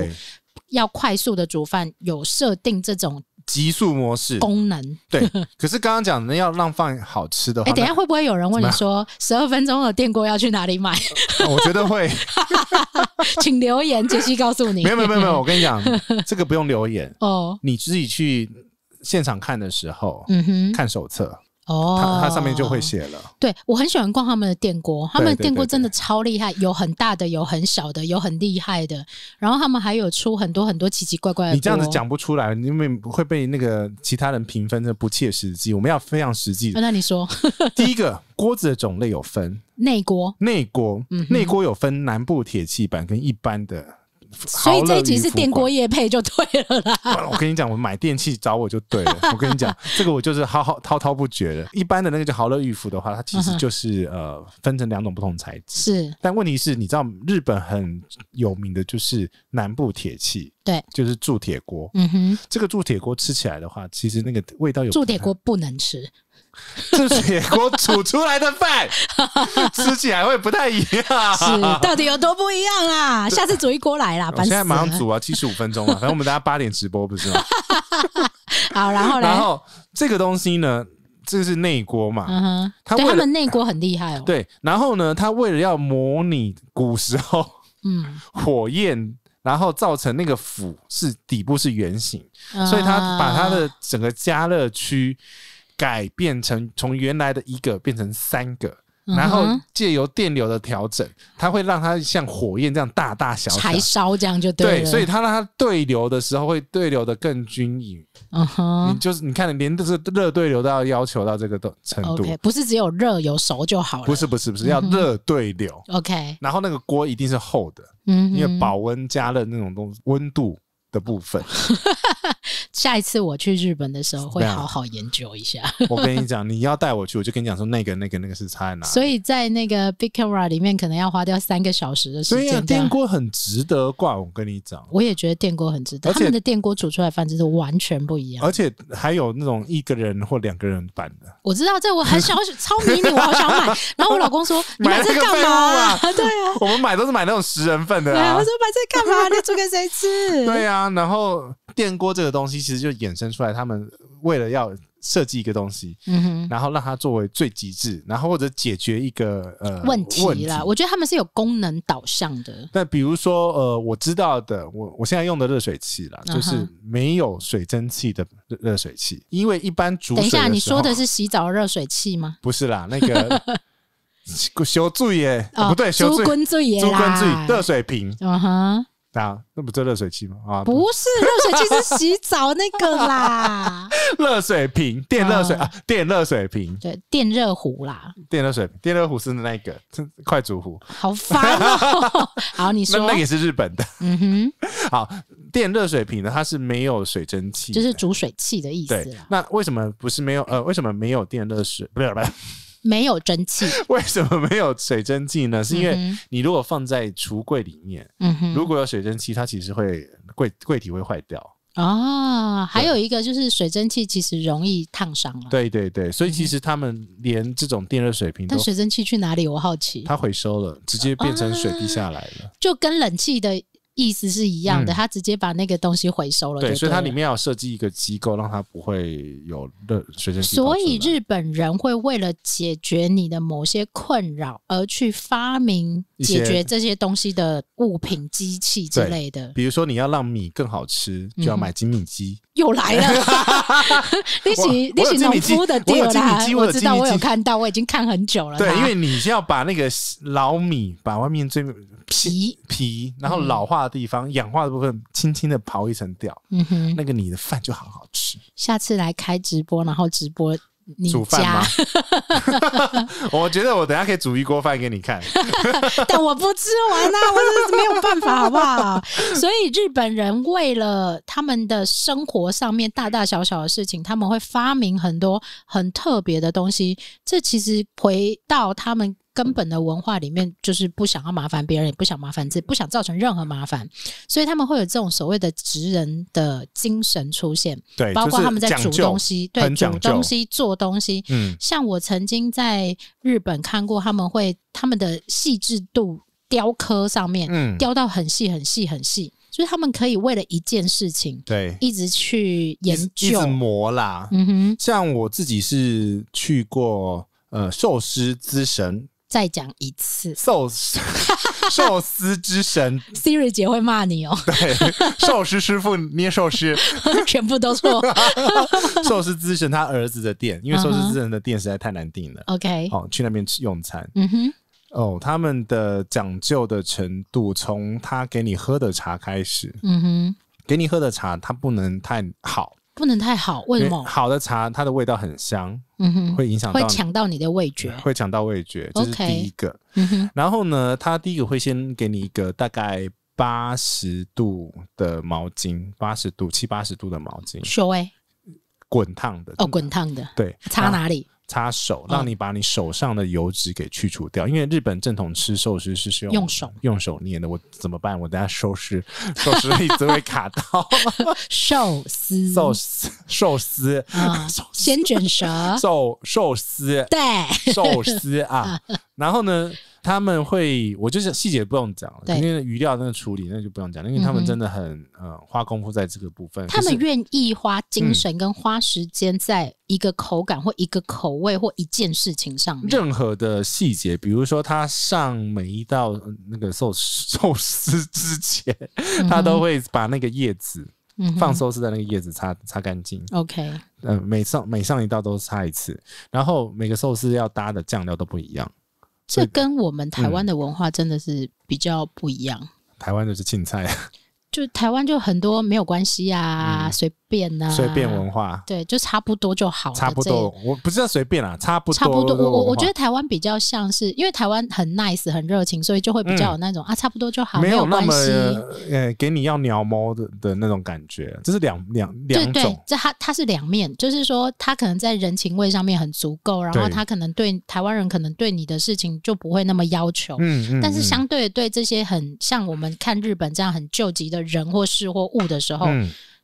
Speaker 2: 要快速的煮饭，有设定这种
Speaker 1: 急速模式功能。对，可是刚刚讲的要让饭好吃的，哎，等下会
Speaker 2: 不会有人问你说十二分钟的电锅要去哪里买？
Speaker 1: 我觉得会，
Speaker 2: 请留言，杰西告诉你。没有没有没有，我跟你
Speaker 1: 讲，这个不用留言哦，你自己去现场看的时候，嗯哼，看手册。
Speaker 2: 哦，它上面就会写了。对，我很喜欢逛他们的电锅，他们的电锅真的超厉害，有很大的，有很小的，有很厉害的。然后他们还有出很多很多奇奇怪怪的。你这样子讲
Speaker 1: 不出来，因为会被那个其他人评分的不切实际。我们要非常实际。那你说，第一个锅子的种类有分 内锅、内锅，嗯，内锅有分南部铁器版跟一般的。所以这一集是电锅
Speaker 2: 夜配就对了啦。
Speaker 1: 我跟你讲，我买电器找我就对了。我跟你讲，这个我就是好好滔滔不绝的。一般的那个叫豪乐玉釜的话，它其实就是呃分成两种不同材质。是。但问题是，你知道日本很有名的就是南部铁器，对，就是铸铁锅。嗯哼，这个铸铁锅吃起来的话，其实那个味道有。铸
Speaker 2: 铁锅不能吃。
Speaker 1: 这是锅煮出来的饭吃起来会不太一样，是到
Speaker 2: 底有多不一样啊？下次煮一锅来啦！我现在马上煮
Speaker 1: 啊，七十五分钟了。反正我们大家八点直播不是吗？
Speaker 2: 好，然后呢？然后
Speaker 1: 这个东西呢，这是内锅嘛？
Speaker 2: 嗯，对，他们内锅很厉害哦。
Speaker 1: 对，然后呢，他为了要模拟古时候嗯火焰，然后造成那个釜是底部是圆形，所以他把他的整个加热区。改变成从原来的一个变成三个，然后借由电流的调整，它会让它像火焰这样大大小，小柴烧
Speaker 2: 这样就对。对，所以它让
Speaker 1: 它对流的时候会对流的更均匀。
Speaker 2: 嗯哼，
Speaker 1: 就是你看连的是热对流都要要求到这个程度。O K，
Speaker 2: 不是只有热有熟就好了。
Speaker 1: 不是不是不是要热对流。O K，然后那个锅一定是厚的，
Speaker 2: 因为保
Speaker 1: 温加热那种东西温度。的部分，
Speaker 2: 下一次我去日本的时候会好好研究一下。我跟你
Speaker 1: 讲，你要带我去，我就跟你讲说那个、那个、那个是差在哪。所
Speaker 2: 以在那个 Bicara 里面，可能要花掉三个小时的时间。电锅
Speaker 1: 很值得挂，我跟你讲。
Speaker 2: 我也觉得电锅很值得，他们的电锅煮出来饭真是完全不一样。
Speaker 1: 而且还有那种一个人或两个人版的，
Speaker 2: 我知道这我很想超迷你，我好想买。然后我老公说：“买这干嘛？”啊，对啊，
Speaker 1: 我们买都是买那种十人份的。对我说：“
Speaker 2: 买这干嘛？你煮给谁吃？”对啊。
Speaker 1: 然后电锅这个东西，其实就衍生出来，他们为了要设计一个东西，然后让它作为最极致，然后或者解决一个呃问题了。我
Speaker 2: 觉得他们是有功能导向的。
Speaker 1: 那比如说呃，我知道的，我我现在用的热水器啦，就是没有水蒸气的热水器，因为一般煮等一下你说的是
Speaker 2: 洗澡热水器吗？
Speaker 1: 不是啦，那个 修醉耶，不对，修醉耶，猪滚醉，热水瓶，
Speaker 2: 嗯哼。
Speaker 1: 啊，那不就热水器吗？啊，不
Speaker 2: 是热水器，是洗澡那个啦。
Speaker 1: 热水瓶、电热水啊，电热水瓶，对，
Speaker 2: 电热壶啦。
Speaker 1: 电热水、电热壶是那个，快煮壶。好烦
Speaker 2: 哦！好，你 说那那也是
Speaker 1: 日本的。嗯哼，好，电热水瓶呢，它是没有水蒸气，
Speaker 2: 就是煮水器的意思。对，
Speaker 1: 那为什么不是没有？呃，为什么没有电热水？不对，不对。没有蒸汽，为什么没有水蒸气呢？是因为你如果放在橱柜里面，如果有水蒸气，它其实会柜柜体会坏掉。
Speaker 2: 哦，还有一个就是水蒸气其实容易烫伤了。
Speaker 1: 对对对，所以其实他们连这种电热水瓶，但水蒸
Speaker 2: 气去哪里？我好奇，它
Speaker 1: 回收了，直接变成水滴下来了，
Speaker 2: 就跟冷气的。意思是一样的，他直接把那个东西回收了。对，所以它里面
Speaker 1: 要设计一个机构，让它不会有热随蒸所
Speaker 2: 以日本人会为了解决你的某些困扰而去发明解决这些东西的物品、机器之类的。
Speaker 1: 比如说，你要让米更好吃，就要买精米机。
Speaker 2: 又来了，你奇，你奇，农夫的店有吗？我知道，我有看到，我已经看很久了。对，因为
Speaker 1: 你要把那个老米，把外面最。皮皮，然后老化的地方、氧化的部分，轻轻的刨一层掉。嗯哼，那个你的饭就好好吃。
Speaker 2: 下次来开直播，然后直播你煮饭吗？
Speaker 1: 我觉得我等下可以煮一锅饭给你看。
Speaker 2: 但我不吃完啊，我没有办法，好不好？所以日本人为了他们的生活上面大大小小的事情，他们会发明很多很特别的东西。这其实回到他们。根本的文化里面，就是不想要麻烦别人，也不想麻烦自己，不想造成任何麻烦，所以他们会有这种所谓的“职人”的精神出现。对，包括他们在煮东西，对，煮东西、做东西。嗯，像我曾经在日本看过，他们会他们的细致度，雕刻上面，嗯，雕到很细、很细、很细，所以他们可以为了一件事情，对，一直去研究、
Speaker 1: 磨啦。嗯哼，像我自己是去过，呃，寿司之神。
Speaker 2: 再讲一次寿司，
Speaker 1: 寿司之神
Speaker 2: Siri 姐会骂你哦，
Speaker 1: 对寿司师傅捏寿司
Speaker 2: 全部都错，
Speaker 1: 寿司之神他儿子的店，因为寿司之神的店实在太难订了。OK，哦去那边吃用餐，嗯哼，哦他们的讲究的程度从他给你喝的茶开始，嗯哼，给你喝的茶他不能太好。
Speaker 2: 不能太好，为什么？
Speaker 1: 好的茶，它的味道很香，嗯哼，会影响，会抢
Speaker 2: 到你的味觉，会
Speaker 1: 抢到味觉。这是第一个。嗯、然后呢，他第一个会先给你一个大概八十度的毛巾，八十度七八十度的毛巾，手哎，滚烫的哦，滚烫的，对，擦哪里？擦手，让你把你手上的油脂给去除掉。因为日本正统吃寿司是是用手用手捏的，我怎么办？我等下寿司寿司一直会卡到寿司寿司寿司，
Speaker 2: 先卷舌
Speaker 1: 寿寿司
Speaker 2: 对寿司
Speaker 1: 啊，然后呢？他们会，我就是细节不用讲了，因为鱼料那个处理那就不用讲因为他们真的很呃花功夫在这个部分。他们
Speaker 2: 愿意花精神跟花时间在一个口感或一个口味或一件事情上。
Speaker 1: 任何的细节，比如说他上每一道那个寿寿司之前，他都会把那个叶子放寿司的那个叶子擦擦干净。OK，嗯，每上每上一道都擦一次，然后每个寿司要搭的酱料都不一样。
Speaker 2: 这跟我们台湾的文化真的是比较不一样。
Speaker 1: 台湾就是青菜
Speaker 2: 就台湾就很多没有关系啊，随便呐，随便文化，对，就差不多就好，差不多
Speaker 1: 我不知道随便啊，差不多差不多。我我我觉得
Speaker 2: 台湾比较像是，因为台湾很 nice、很热情，所以就会比较有那种啊，差不多就好，没有关系，
Speaker 1: 呃，给你要鸟猫的的那种感觉，这是两两两种。
Speaker 2: 这他他是两面，就是说他可能在人情味上面很足够，然后他可能对台湾人可能对你的事情就不会那么要求，嗯，但是相对对这些很像我们看日本这样很救急的。人或事或物的时候，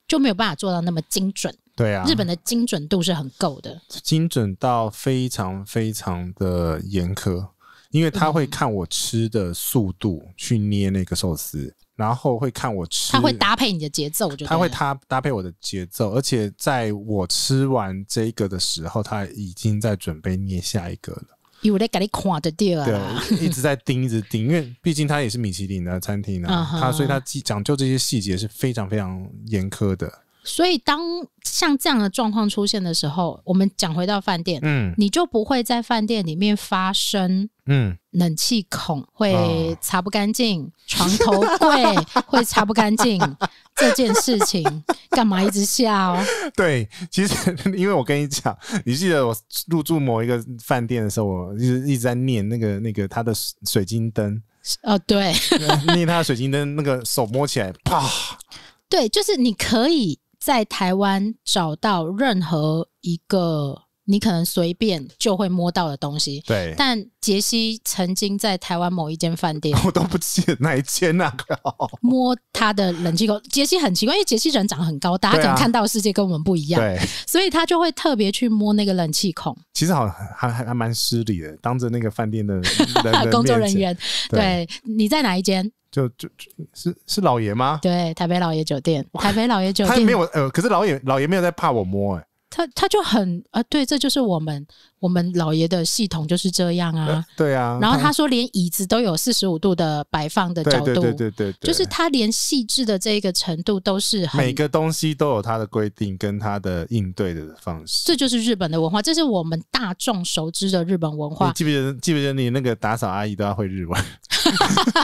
Speaker 2: 就没有办法做到那么精准。对啊，日本的精准度是很够的，
Speaker 1: 精准到非常非常的严苛，因为他会看我吃的速度去捏那个寿司，然后会看我吃，他会搭
Speaker 2: 配你的节奏，他会他
Speaker 1: 搭配我的节奏，而且在我吃完这个的时候，他已经在准备捏下一个了。
Speaker 2: 有在给你夸着掉啊！
Speaker 1: 对，一直在盯，一直盯，因为毕竟它也是米其林的餐厅啊，它所以既讲究这些细节是非常非常严苛的。
Speaker 2: 所以，当像这样的状况出现的时候，我们讲回到饭店，嗯，你就不会在饭店里面发生，嗯，冷气孔会擦不干净，床头柜 会擦不干净这件事情。干嘛一直笑？
Speaker 1: 对，其实 因为我跟你讲，你记得我入住某一个饭店的时候，我一直一直在念那个那个他的水晶灯。哦，对，念他的水晶灯，那个手摸起来啪。
Speaker 2: 对，就是你可以。在台湾找到任何一个你可能随便就会摸到的东西，对。但杰西曾经在台湾某一间饭店，我都不
Speaker 1: 记得哪一间啊。
Speaker 2: 摸他的冷气孔，杰西很奇怪，因为杰西人长很高，大家可能看到世界跟我们不一样，对，所以他就会特别去摸那个冷气孔。
Speaker 1: 其实好像还还还蛮失礼的，当着那个饭店的 工作人员。对，
Speaker 2: 你在哪一间？
Speaker 1: 就就是是老爷吗？
Speaker 2: 对，台北老爷酒店，台北老爷酒店，他没有
Speaker 1: 呃，可是老爷老爷没有在怕我摸哎，
Speaker 2: 他他就很呃，对，这就是我们我们老爷的系统就是这样啊，
Speaker 1: 对啊。然后他说
Speaker 2: 连椅子都有四十五度的摆放的角度，对对对对对，就是他连细致的这个程度都是每
Speaker 1: 个东西都有他的规定跟他的应对的方式，
Speaker 2: 这就是日本的文化，这是我们大众熟知的日本文化。
Speaker 1: 记不记得？记不记得你那个打扫阿姨都要会日文？哈 哈，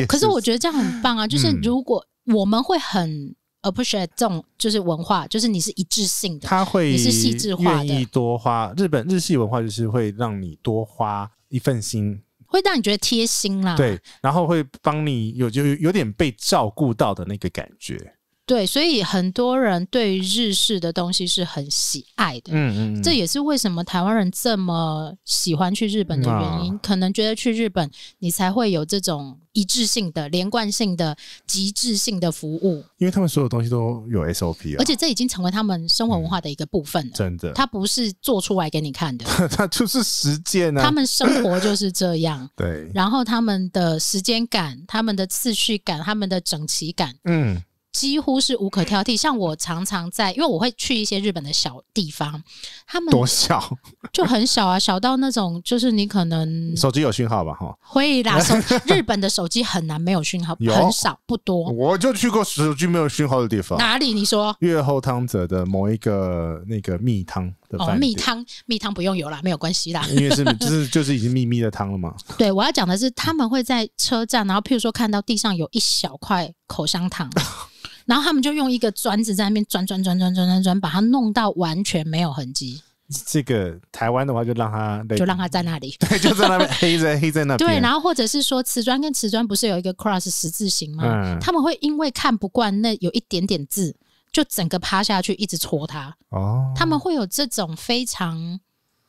Speaker 1: 我可是
Speaker 2: 我觉得这样很棒啊！就是如果我们会很 appreciate 这种就是文化，就是你是一致性的，他会是细致化的，
Speaker 1: 多花日本日系文化就是会让你多花一份心，
Speaker 2: 会让你觉得贴心啦。对，
Speaker 1: 然后会帮你有就有点被照顾到的那个感觉。
Speaker 2: 对，所以很多人对日式的东西是很喜爱的。嗯嗯，这也是为什么台湾人这么喜欢去日本的原因。可能觉得去日本，你才会有这种一致性的、连贯性的、极致性的服务。
Speaker 1: 因为他们所有东西都有 SOP，而且
Speaker 2: 这已经成为他们生活文化的一个部分了。真的，他不是做出来给你看的，他就是实践啊。他们生活就是这样。对。然后他们的时间感、他们的次序感、他们的整齐感，嗯。几乎是无可挑剔。像我常常在，因为我会去一些日本的小地方，他们多小就很小啊，小到那种就是你可能手
Speaker 1: 机有信号吧，哈，
Speaker 2: 会啦。手日本的手机很难没有信号，很少不多。
Speaker 1: 我就去过手机没有信号的地方，哪里？你说越后汤泽的某一个那个蜜汤的哦，蜜汤
Speaker 2: 蜜汤不用有啦，没有关系啦，因为是就是
Speaker 1: 就是已经秘密的汤了嘛。
Speaker 2: 对，我要讲的是他们会在车站，然后譬如说看到地上有一小块口香糖。然后他们就用一个砖子在那边砖砖砖砖砖砖砖，把它弄到完全没有痕迹。
Speaker 1: 这个台湾的话，就让他就让他
Speaker 2: 在那里，对，就在
Speaker 1: 那边 黑在黑在那。对，然
Speaker 2: 后或者是说瓷砖跟瓷砖不是有一个 cross 十字形吗？他们会因为看不惯那有一点点字，就整个趴下去一直戳它。哦，他们会有这种非常。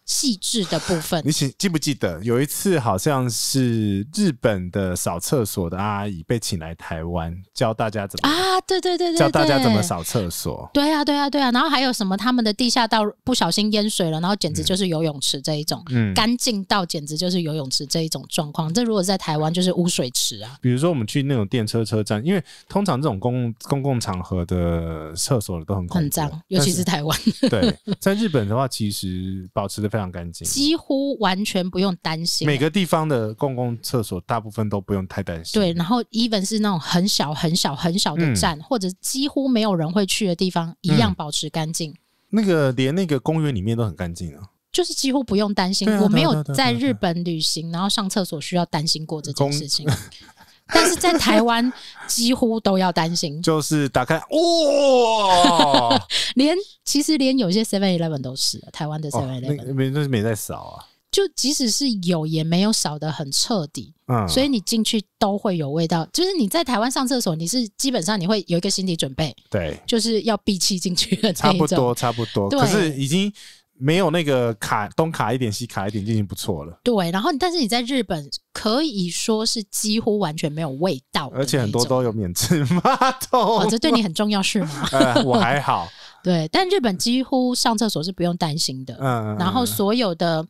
Speaker 2: 细致的部分，
Speaker 1: 你记记不记得有一次，好像是日本的扫厕所的阿姨被请来台湾教大家怎么啊？
Speaker 2: 对对对对，教大家怎么扫
Speaker 1: 厕所。
Speaker 2: 对啊对啊对啊，然后还有什么？他们的地下道不小心淹水了，然后简直就是游泳池这一种，干净到简直就是游泳池这一种状况。这如果在台湾就是污水池啊。
Speaker 1: 比如说我们去那种电车车站，因为通常这种公共公共场合的厕所都很
Speaker 2: 很脏，尤其是台湾。对，
Speaker 1: 在日本的话，其实保持的。非常干净，几
Speaker 2: 乎完全不用担心。每个
Speaker 1: 地方的公共厕所大部分都不用太担心。
Speaker 2: 对，然后 even 是那种很小很小很小的站，或者几乎没有人会去的地方，一样保持干净。
Speaker 1: 那个连那个公园里面都很干净啊，
Speaker 2: 就是几乎不用担心。我没有在日本旅行，然后上厕所需要担心过这件事情。但是在台湾几乎都要担心，
Speaker 1: 就是打开
Speaker 2: 哇，连其实连有些 Seven Eleven 都是台湾的 Seven Eleven，
Speaker 1: 没那是没在扫啊，
Speaker 2: 就即使是有也没有扫的很彻底，嗯，所以你进去都会有味道。就是你在台湾上厕所，你是基本上你会有一个心理准备，对，就是要闭气进去的，差不多，
Speaker 1: 差不多，可是已经。没有那个卡东卡一点西卡一点，已经不错了。
Speaker 2: 对，然后但是你在日本可以说是几乎完全没有味道，而且很多都有免治马桶，这对你很重要是吗？我还好。对，但日本几乎上厕所是不用担心的。嗯，然后所有的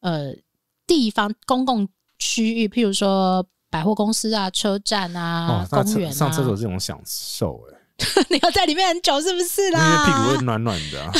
Speaker 2: 呃地方公共区域，譬如说百货公司啊、车站啊、公园啊，上厕所
Speaker 1: 这种享受哎。
Speaker 2: 你要在里面很久是不是啦？因为屁
Speaker 1: 股会暖暖的，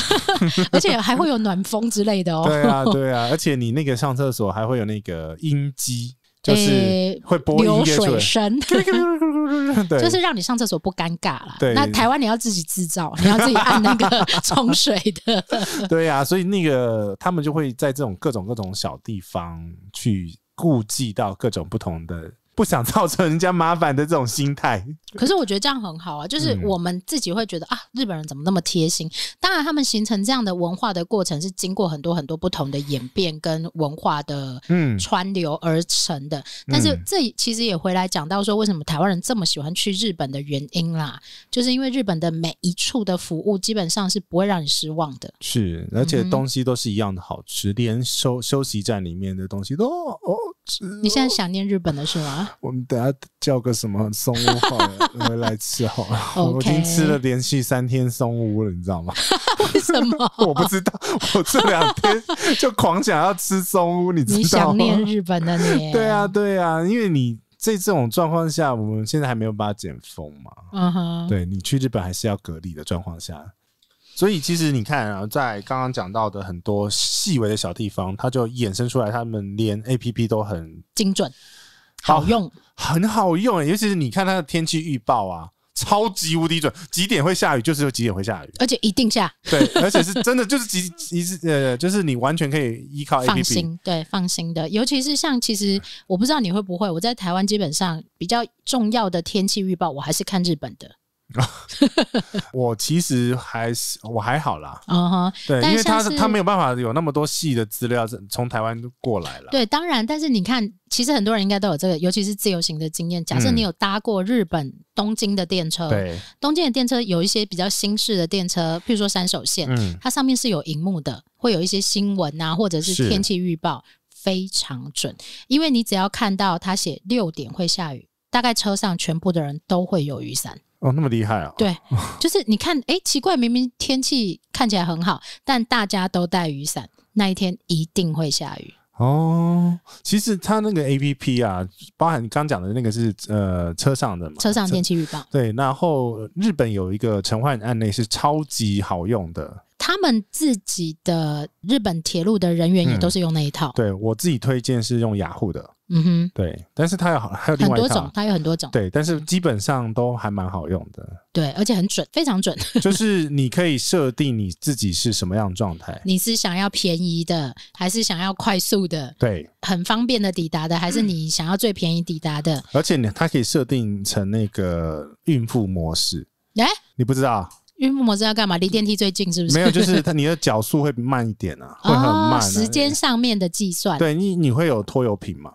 Speaker 2: 而且还会有暖风之类的哦。对啊，对
Speaker 1: 啊，而且你那个上厕所还会有那个音机，就是会播流水声，
Speaker 2: 就是让你上厕所不尴尬了。对，那台湾你要自己制造，你要自己按那个冲水的。
Speaker 1: 对啊，所以那个他们就会在这种各种各种小地方去顾忌到各种不同的。不想造成人家麻烦的这种心态，
Speaker 2: 可是我觉得这样很好啊。就是我们自己会觉得啊，日本人怎么那么贴心？当然，他们形成这样的文化的过程是经过很多很多不同的演变跟文化的嗯川流而成的。但是这其实也回来讲到说，为什么台湾人这么喜欢去日本的原因啦，就是因为日本的每一处的服务基本上是不会让你失望的。
Speaker 1: 是，而且东西都是一样的好吃，连休休息站里面的东西都
Speaker 2: 哦。你现在想念日本了是吗？
Speaker 1: 我们等下叫个什么松屋好了，回来吃好了。我已经吃了连续三天松屋了，你知道吗？
Speaker 2: 为什么？我
Speaker 1: 不知道。我这两天就狂想要吃松屋，你知道吗？你想念日
Speaker 2: 本的你？对啊，
Speaker 1: 对啊，因为你在这种状况下，我们现在还没有把解封嘛。
Speaker 2: 嗯哼，对
Speaker 1: 你去日本还是要隔离的状况下。所以其实你看啊，在刚刚讲到的很多细微的小地方，它就衍生出来，他们连 A P P 都很精准、好用，很好用。尤其是你看它的天气预报啊，超级无敌准，几点会下雨就是有几点会下雨，
Speaker 2: 而且一定下。对，而且是
Speaker 1: 真的，就是几几呃，就是你完全可以依靠 A P P，
Speaker 2: 对，放心的。尤其是像其实我不知道你会不会，我在台湾基本上比较重要的天气预报，我还是看日本的。
Speaker 1: 我其实还是我还好啦，
Speaker 2: 对，因为他他没有
Speaker 1: 办法有那么多细的资料从台湾过来
Speaker 2: 了。对，当然，但是你看，其实很多人应该都有这个，尤其是自由行的经验。假设你有搭过日本东京的电车，对，东京的电车有一些比较新式的电车，譬如说三手线，它上面是有荧幕的，会有一些新闻啊，或者是天气预报，非常准。因为你只要看到他写六点会下雨，大概车上全部的人都会有雨伞。
Speaker 1: 哦，那么厉害啊！对，
Speaker 2: 就是你看，哎，奇怪，明明天气看起来很好，但大家都带雨伞，那一天一定会下雨。
Speaker 1: 哦，其实它那个 A P P 啊，包含刚讲的那个是呃车上的嘛，车上天气预报。对，然后日本有一个晨昏案内是超级好用的。
Speaker 2: 他们自己的日本铁路的人员也都是用那
Speaker 1: 一套。对我自己推荐是用雅虎的，嗯哼，对。但是它有好，还有另外一种，它有很多种。对，但是基本上都还蛮好用的。
Speaker 2: 对，而且很准，非常准。
Speaker 1: 就是你可以设定你自己是什么样状态，
Speaker 2: 你是想要便宜的，还是想要快速的？对，很方便的抵达的，还是你想要最便宜抵达的？
Speaker 1: 而且你它可以设定成那个孕妇模式。哎，你不知道？
Speaker 2: 运动模式要干嘛？离电梯最近是不是？没有，就是他你
Speaker 1: 的脚速会慢一点啊，会很慢。时间
Speaker 2: 上面的计算，
Speaker 1: 对你你会有拖油瓶嘛？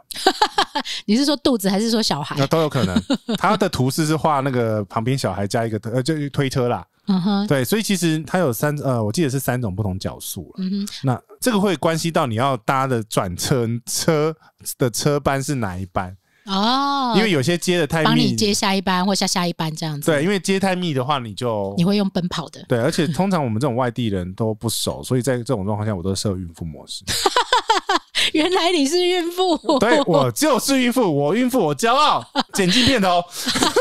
Speaker 2: 你是说肚子还是说小孩？那
Speaker 1: 都有可能。他的图示是画那个旁边小孩加一个呃，就推车啦。嗯哼。对，所以其实他有三呃，我记得是三种不同角速了。嗯哼。那这个会关系到你要搭的转乘车的车班是哪一班？
Speaker 2: 哦，因为
Speaker 1: 有些接的太密，帮你接
Speaker 2: 下一班或下下一班这样子。
Speaker 1: 对，因为接太密的话，你就你
Speaker 2: 会用奔跑的。
Speaker 1: 对，而且通常我们这种外地人都不熟，所以在这种状况下，我都设孕妇模式。
Speaker 2: 原来你是孕妇，对我
Speaker 1: 就是孕妇，我孕妇我骄傲。剪进片头，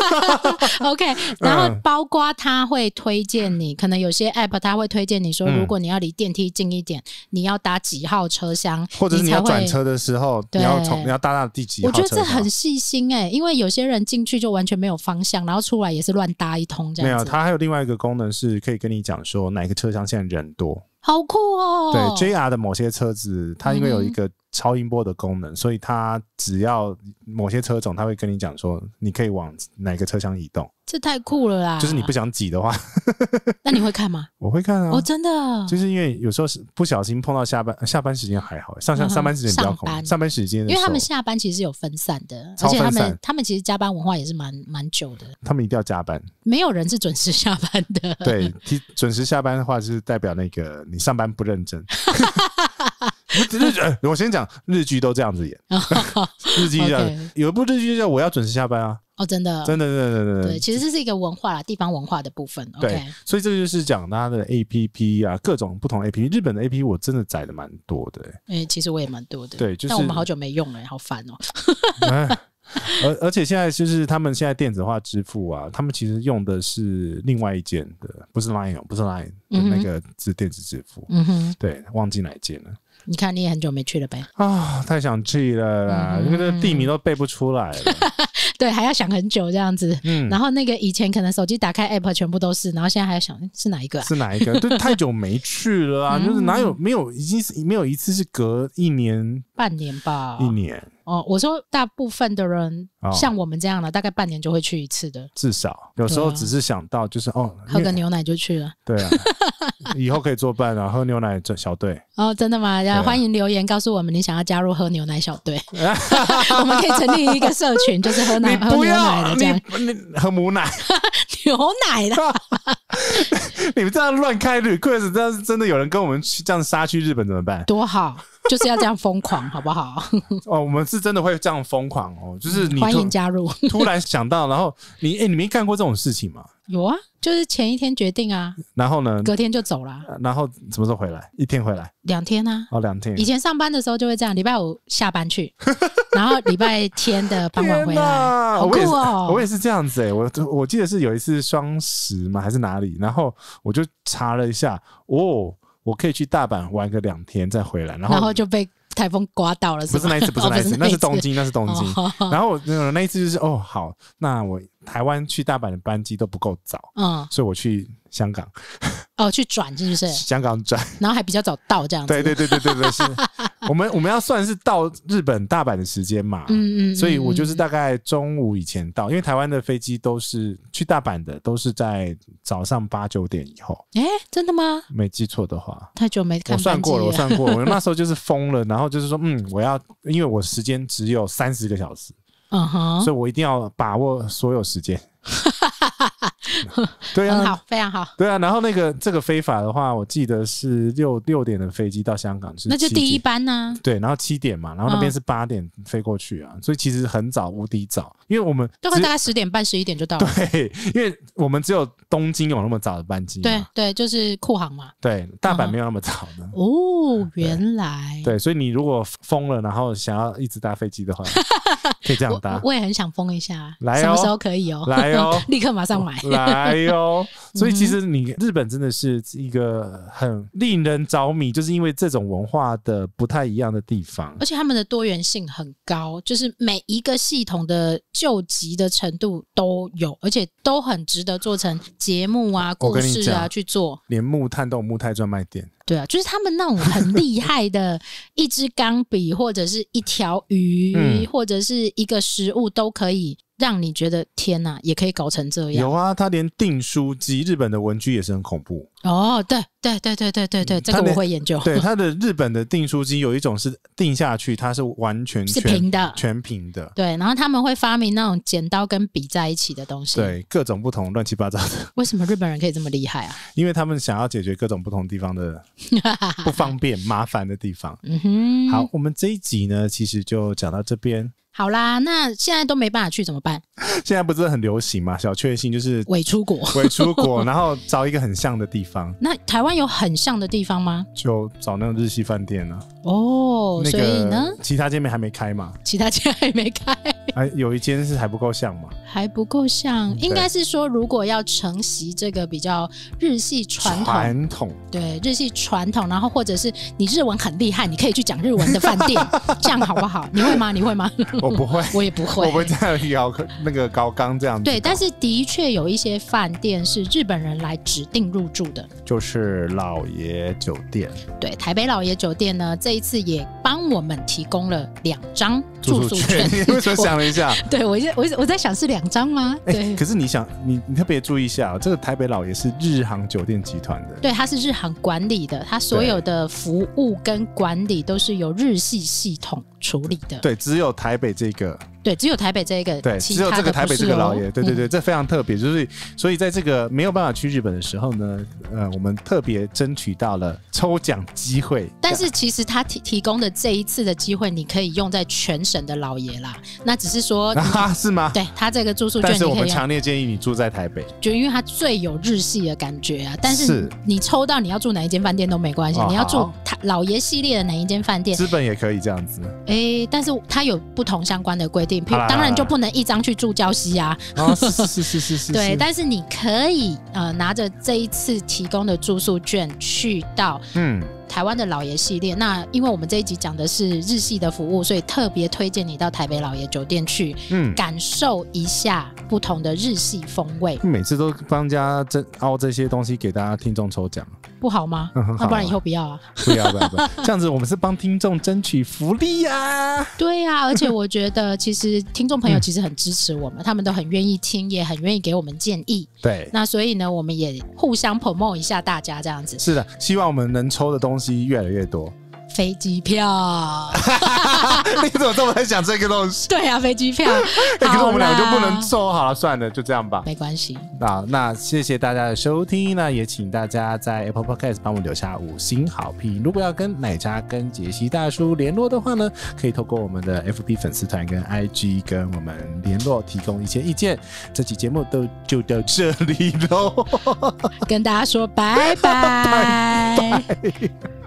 Speaker 2: OK。然后包括他会推荐你，可能有些 app 他会推荐你说，如果你要离电梯近一点，你要搭几号车厢，或者是你要转车
Speaker 1: 的时候，你要从你要搭到第几。我觉得这很
Speaker 2: 细心哎，因为有些人进去就完全没有方向，然后出来也是乱搭一通这样。没有，它
Speaker 1: 还有另外一个功能是可以跟你讲说哪个车厢现在人多。
Speaker 2: 好酷哦！对
Speaker 1: ，JR 的某些车子，它因为有一个。超音波的功能，所以它只要某些车种，他会跟你讲说，你可以往哪个车厢移动。
Speaker 2: 这太酷了啦！就是你
Speaker 1: 不想挤的话，那你会看吗？我会看啊，我真的，就是因为有时候是不小心碰到下班下班时间还好，上上上班时间比较空，上班时间，因为他们下
Speaker 2: 班其实有分散的，而且他们他们其实加班文化也是蛮蛮久的，
Speaker 1: 他们一定要加班，
Speaker 2: 没有人是准时下班的。对，
Speaker 1: 准时下班的话，就是代表那个你上班不认真。日剧，我先讲日剧都这样子演，日剧样，有一部日剧叫《我要准时下班》啊，
Speaker 2: 哦，真的，真
Speaker 1: 的，真的，对对，其实
Speaker 2: 这是一个文化啦，地方文化的部分。对，
Speaker 1: 所以这就是讲它的 A P P 啊，各种不同 A P P，日本的 A P P 我真的载的蛮多的，
Speaker 2: 哎，其实我也蛮多的，对，就是。我们好久没用了，好烦哦。
Speaker 1: 而而且现在就是他们现在电子化支付啊，他们其实用的是另外一件的，不是 Line，不是 Line，那个是电子支付。嗯哼，对，忘记哪一件了。
Speaker 2: 你看，你也很久没去了呗？
Speaker 1: 啊，太想去了啦！那个地名都背不出来了，
Speaker 2: 对，还要想很久这样子。嗯，然后那个以前可能手机打开 app 全部都是，然后现在还要想是哪一个？是哪一个？对，太久没去
Speaker 1: 了啊，就是哪有没有，已经是没有一次是隔一年、
Speaker 2: 半年吧，一年。哦，我说大部分的人像我们这样的，大概半年就会去一次的。
Speaker 1: 至少有时候只是想到就是哦，喝个
Speaker 2: 牛奶就去了。
Speaker 1: 对，以后可以作伴啊，喝牛奶这小队。
Speaker 2: 哦，真的吗？要欢迎留言告诉我们，你想要加入喝牛奶小队，
Speaker 1: 我们可以成立一个社群，就是喝奶喝牛奶的这样。你喝母奶。牛奶啦。你们这样乱开绿光子，真是真的有人跟我们去这样杀去日本怎么办？
Speaker 2: 多好，就是要这样疯狂，好不好？哦，我们
Speaker 1: 是真的会这样疯狂哦，就是你、欢迎加
Speaker 2: 入。突然
Speaker 1: 想到，然后你哎，你没干过这种事情吗？
Speaker 2: 有啊。就是前一天决定啊，
Speaker 1: 然后呢？隔天就走了。然后什么时候回来？一天回来？
Speaker 2: 两天啊？
Speaker 1: 哦，两天。以前
Speaker 2: 上班的时候就会这样，礼拜五下班去，然后礼拜天的傍晚回来。好酷哦！我
Speaker 1: 也是这样子哎，我我记得是有一次双十嘛，还是哪里？然后我就查了一下，哦，我可以去大阪玩个两天再回来，然后然后
Speaker 2: 就被台风刮倒了。不是那一次，不是那一次，那是东京，那是东京。
Speaker 1: 然后那一次就是哦，好，那我。台湾去大阪的班机都不够早，嗯，所以我去香港，
Speaker 2: 哦，去转是不是？香港转，然后还比较早到这样子。对对对
Speaker 1: 对对对，是 我们我们要算是到日本大阪的时间嘛，嗯嗯，所以我就是大概中午以前到，因为台湾的飞机都是去大阪的，都是在早上八九点以后。
Speaker 2: 哎，真的吗？
Speaker 1: 没记错的话，
Speaker 2: 太久没我算过了，我算过，我那时
Speaker 1: 候就是疯了，然后就是说，嗯，我要因为我时间只有三十个小时。
Speaker 2: 嗯哼，所以
Speaker 1: 我一定要把握所有时间。对啊，
Speaker 2: 好非常好。
Speaker 1: 对啊，然后那个这个非法的话，我记得是六六点的飞机到香港是那就第一班呢。对，然后七点嘛，然后那边是八点飞过去啊，所以其实很早，无敌早，因为我们大概大概
Speaker 2: 十点半十一点就到。了。
Speaker 1: 对，因为我们只有东京有那么早的班机。对
Speaker 2: 对，就是库航嘛。
Speaker 1: 对，大阪没有那么早的。
Speaker 2: 哦，原来
Speaker 1: 对，所以你如果封了，然后想要一直搭飞机的话，可以这样搭。
Speaker 2: 我也很想封一下，来，什么时候可以哦？来哦，立刻马上买。哎呦，
Speaker 1: 所以其实你日本真的是一个很令人着迷，就是因为这种文化的不太一样的地方，
Speaker 2: 而且他们的多元性很高，就是每一个系统的救急的程度都有，而且都很值得做成节目啊、故事啊去做。
Speaker 1: 连木炭都有木炭专卖店，
Speaker 2: 对啊，就是他们那种很厉害的一支钢笔，或者是一条鱼，或者是一个食物都可以。让你觉得天呐，也可以搞成这样？有
Speaker 1: 啊，他连订书机，日本的文具也是很恐怖。
Speaker 2: 哦，对对对对对对对，这个我会研究。对，他
Speaker 1: 的日本的订书机有一种是订下去，它是完全是平的，全平的。
Speaker 2: 对，然后他们会发明那种剪刀跟笔在一起的东西。
Speaker 1: 对，各种不同乱七八糟的。
Speaker 2: 为什么日本人可以这么厉害啊？
Speaker 1: 因为他们想要解决各种不同地方的 不方便、麻烦的地方。嗯哼。好，我们这一集呢，其实就讲到这边。
Speaker 2: 好啦，那现在都没办法去怎么办？
Speaker 1: 现在不是很流行嘛，小确幸就是伪出国，伪出国，然后找一个很像的地方。
Speaker 2: 那台湾有很像的地方吗？
Speaker 1: 就找那种日系饭店啊。
Speaker 2: 哦，所以呢，
Speaker 1: 其他店面还没开嘛？
Speaker 2: 其他店还没开。
Speaker 1: 还 有一间是还不够像吗？
Speaker 2: 还不够像，应该是说，如果要承袭这个比较日系传统，对日系传统，然后或者是你日文很厉害，你可以去讲日文的饭店，这样好不好？你会吗？你会吗？我不会，
Speaker 1: 我也不会。我不会这样客那个高刚这样。对，但
Speaker 2: 是的确有一些饭店是日本人来指定入住的，
Speaker 1: 就是老爷酒店。
Speaker 2: 对，台北老爷酒店呢，这一次也帮我们提供了两张住宿券。等一下，对我在，我我在想是两张吗？哎，可
Speaker 1: 是你想，你你特别注意一下，这个台北老爷是日航酒店集团的，
Speaker 2: 对，他是日航管理的，他所有的服务跟管理都是有日系系统。处理的
Speaker 1: 对，只有台北这个
Speaker 2: 对，只有台北这一个对，只有这个台北这个老爷，对对
Speaker 1: 对，这非常特别，就是所以在这个没有办法去日本的时候呢，呃，我们特别争取到了抽奖机会。但
Speaker 2: 是其实他提提供的这一次的机会，你可以用在全省的老爷啦。那只是说，是吗？对，他这个住宿券，但是我们强
Speaker 1: 烈建议你住在台北，
Speaker 2: 就因为它最有日系的感觉啊。但是你抽到你要住哪一间饭店都没关系，你要住台老爷系列的哪一间饭店，资本
Speaker 1: 也可以这样子。
Speaker 2: 哎，但是它有不同相关的规定，譬如当然就不能一张去住娇西啊。是是是是。对，但是你可以呃拿着这一次提供的住宿券去到嗯台湾的老爷系列。那因为我们这一集讲的是日系的服务，所以特别推荐你到台北老爷酒店去，嗯，感受一下不同的日系风味。
Speaker 1: 每次都帮家这凹这些东西给大家听众抽奖。
Speaker 2: 不好吗？那不然以后不要啊！不要不要，不要，这样
Speaker 1: 子我们是帮听众争取福利
Speaker 2: 呀。对呀，而且我觉得其实听众朋友其实很支持我们，他们都很愿意听，也很愿意给我们建议。对，那所以呢，我们也互相 promote 一下大家这样子。是
Speaker 1: 的，希望我们能抽的东西越来越多。
Speaker 2: 飞机票？
Speaker 1: 你怎么这么爱讲
Speaker 2: 这个东西？对呀，飞机票。可是我们俩就不
Speaker 1: 能坐，好了，算了，就这样吧，没关系。好，那谢谢大家的收听，那也请大家在 Apple Podcast 帮我留下五星好评。如果要跟奶茶跟杰西大叔联络的话呢，可以透过我们的 FB 粉丝团跟 IG 跟我们联络，提供一些意见。这期节目都就到这里喽，
Speaker 2: 跟大家说拜拜。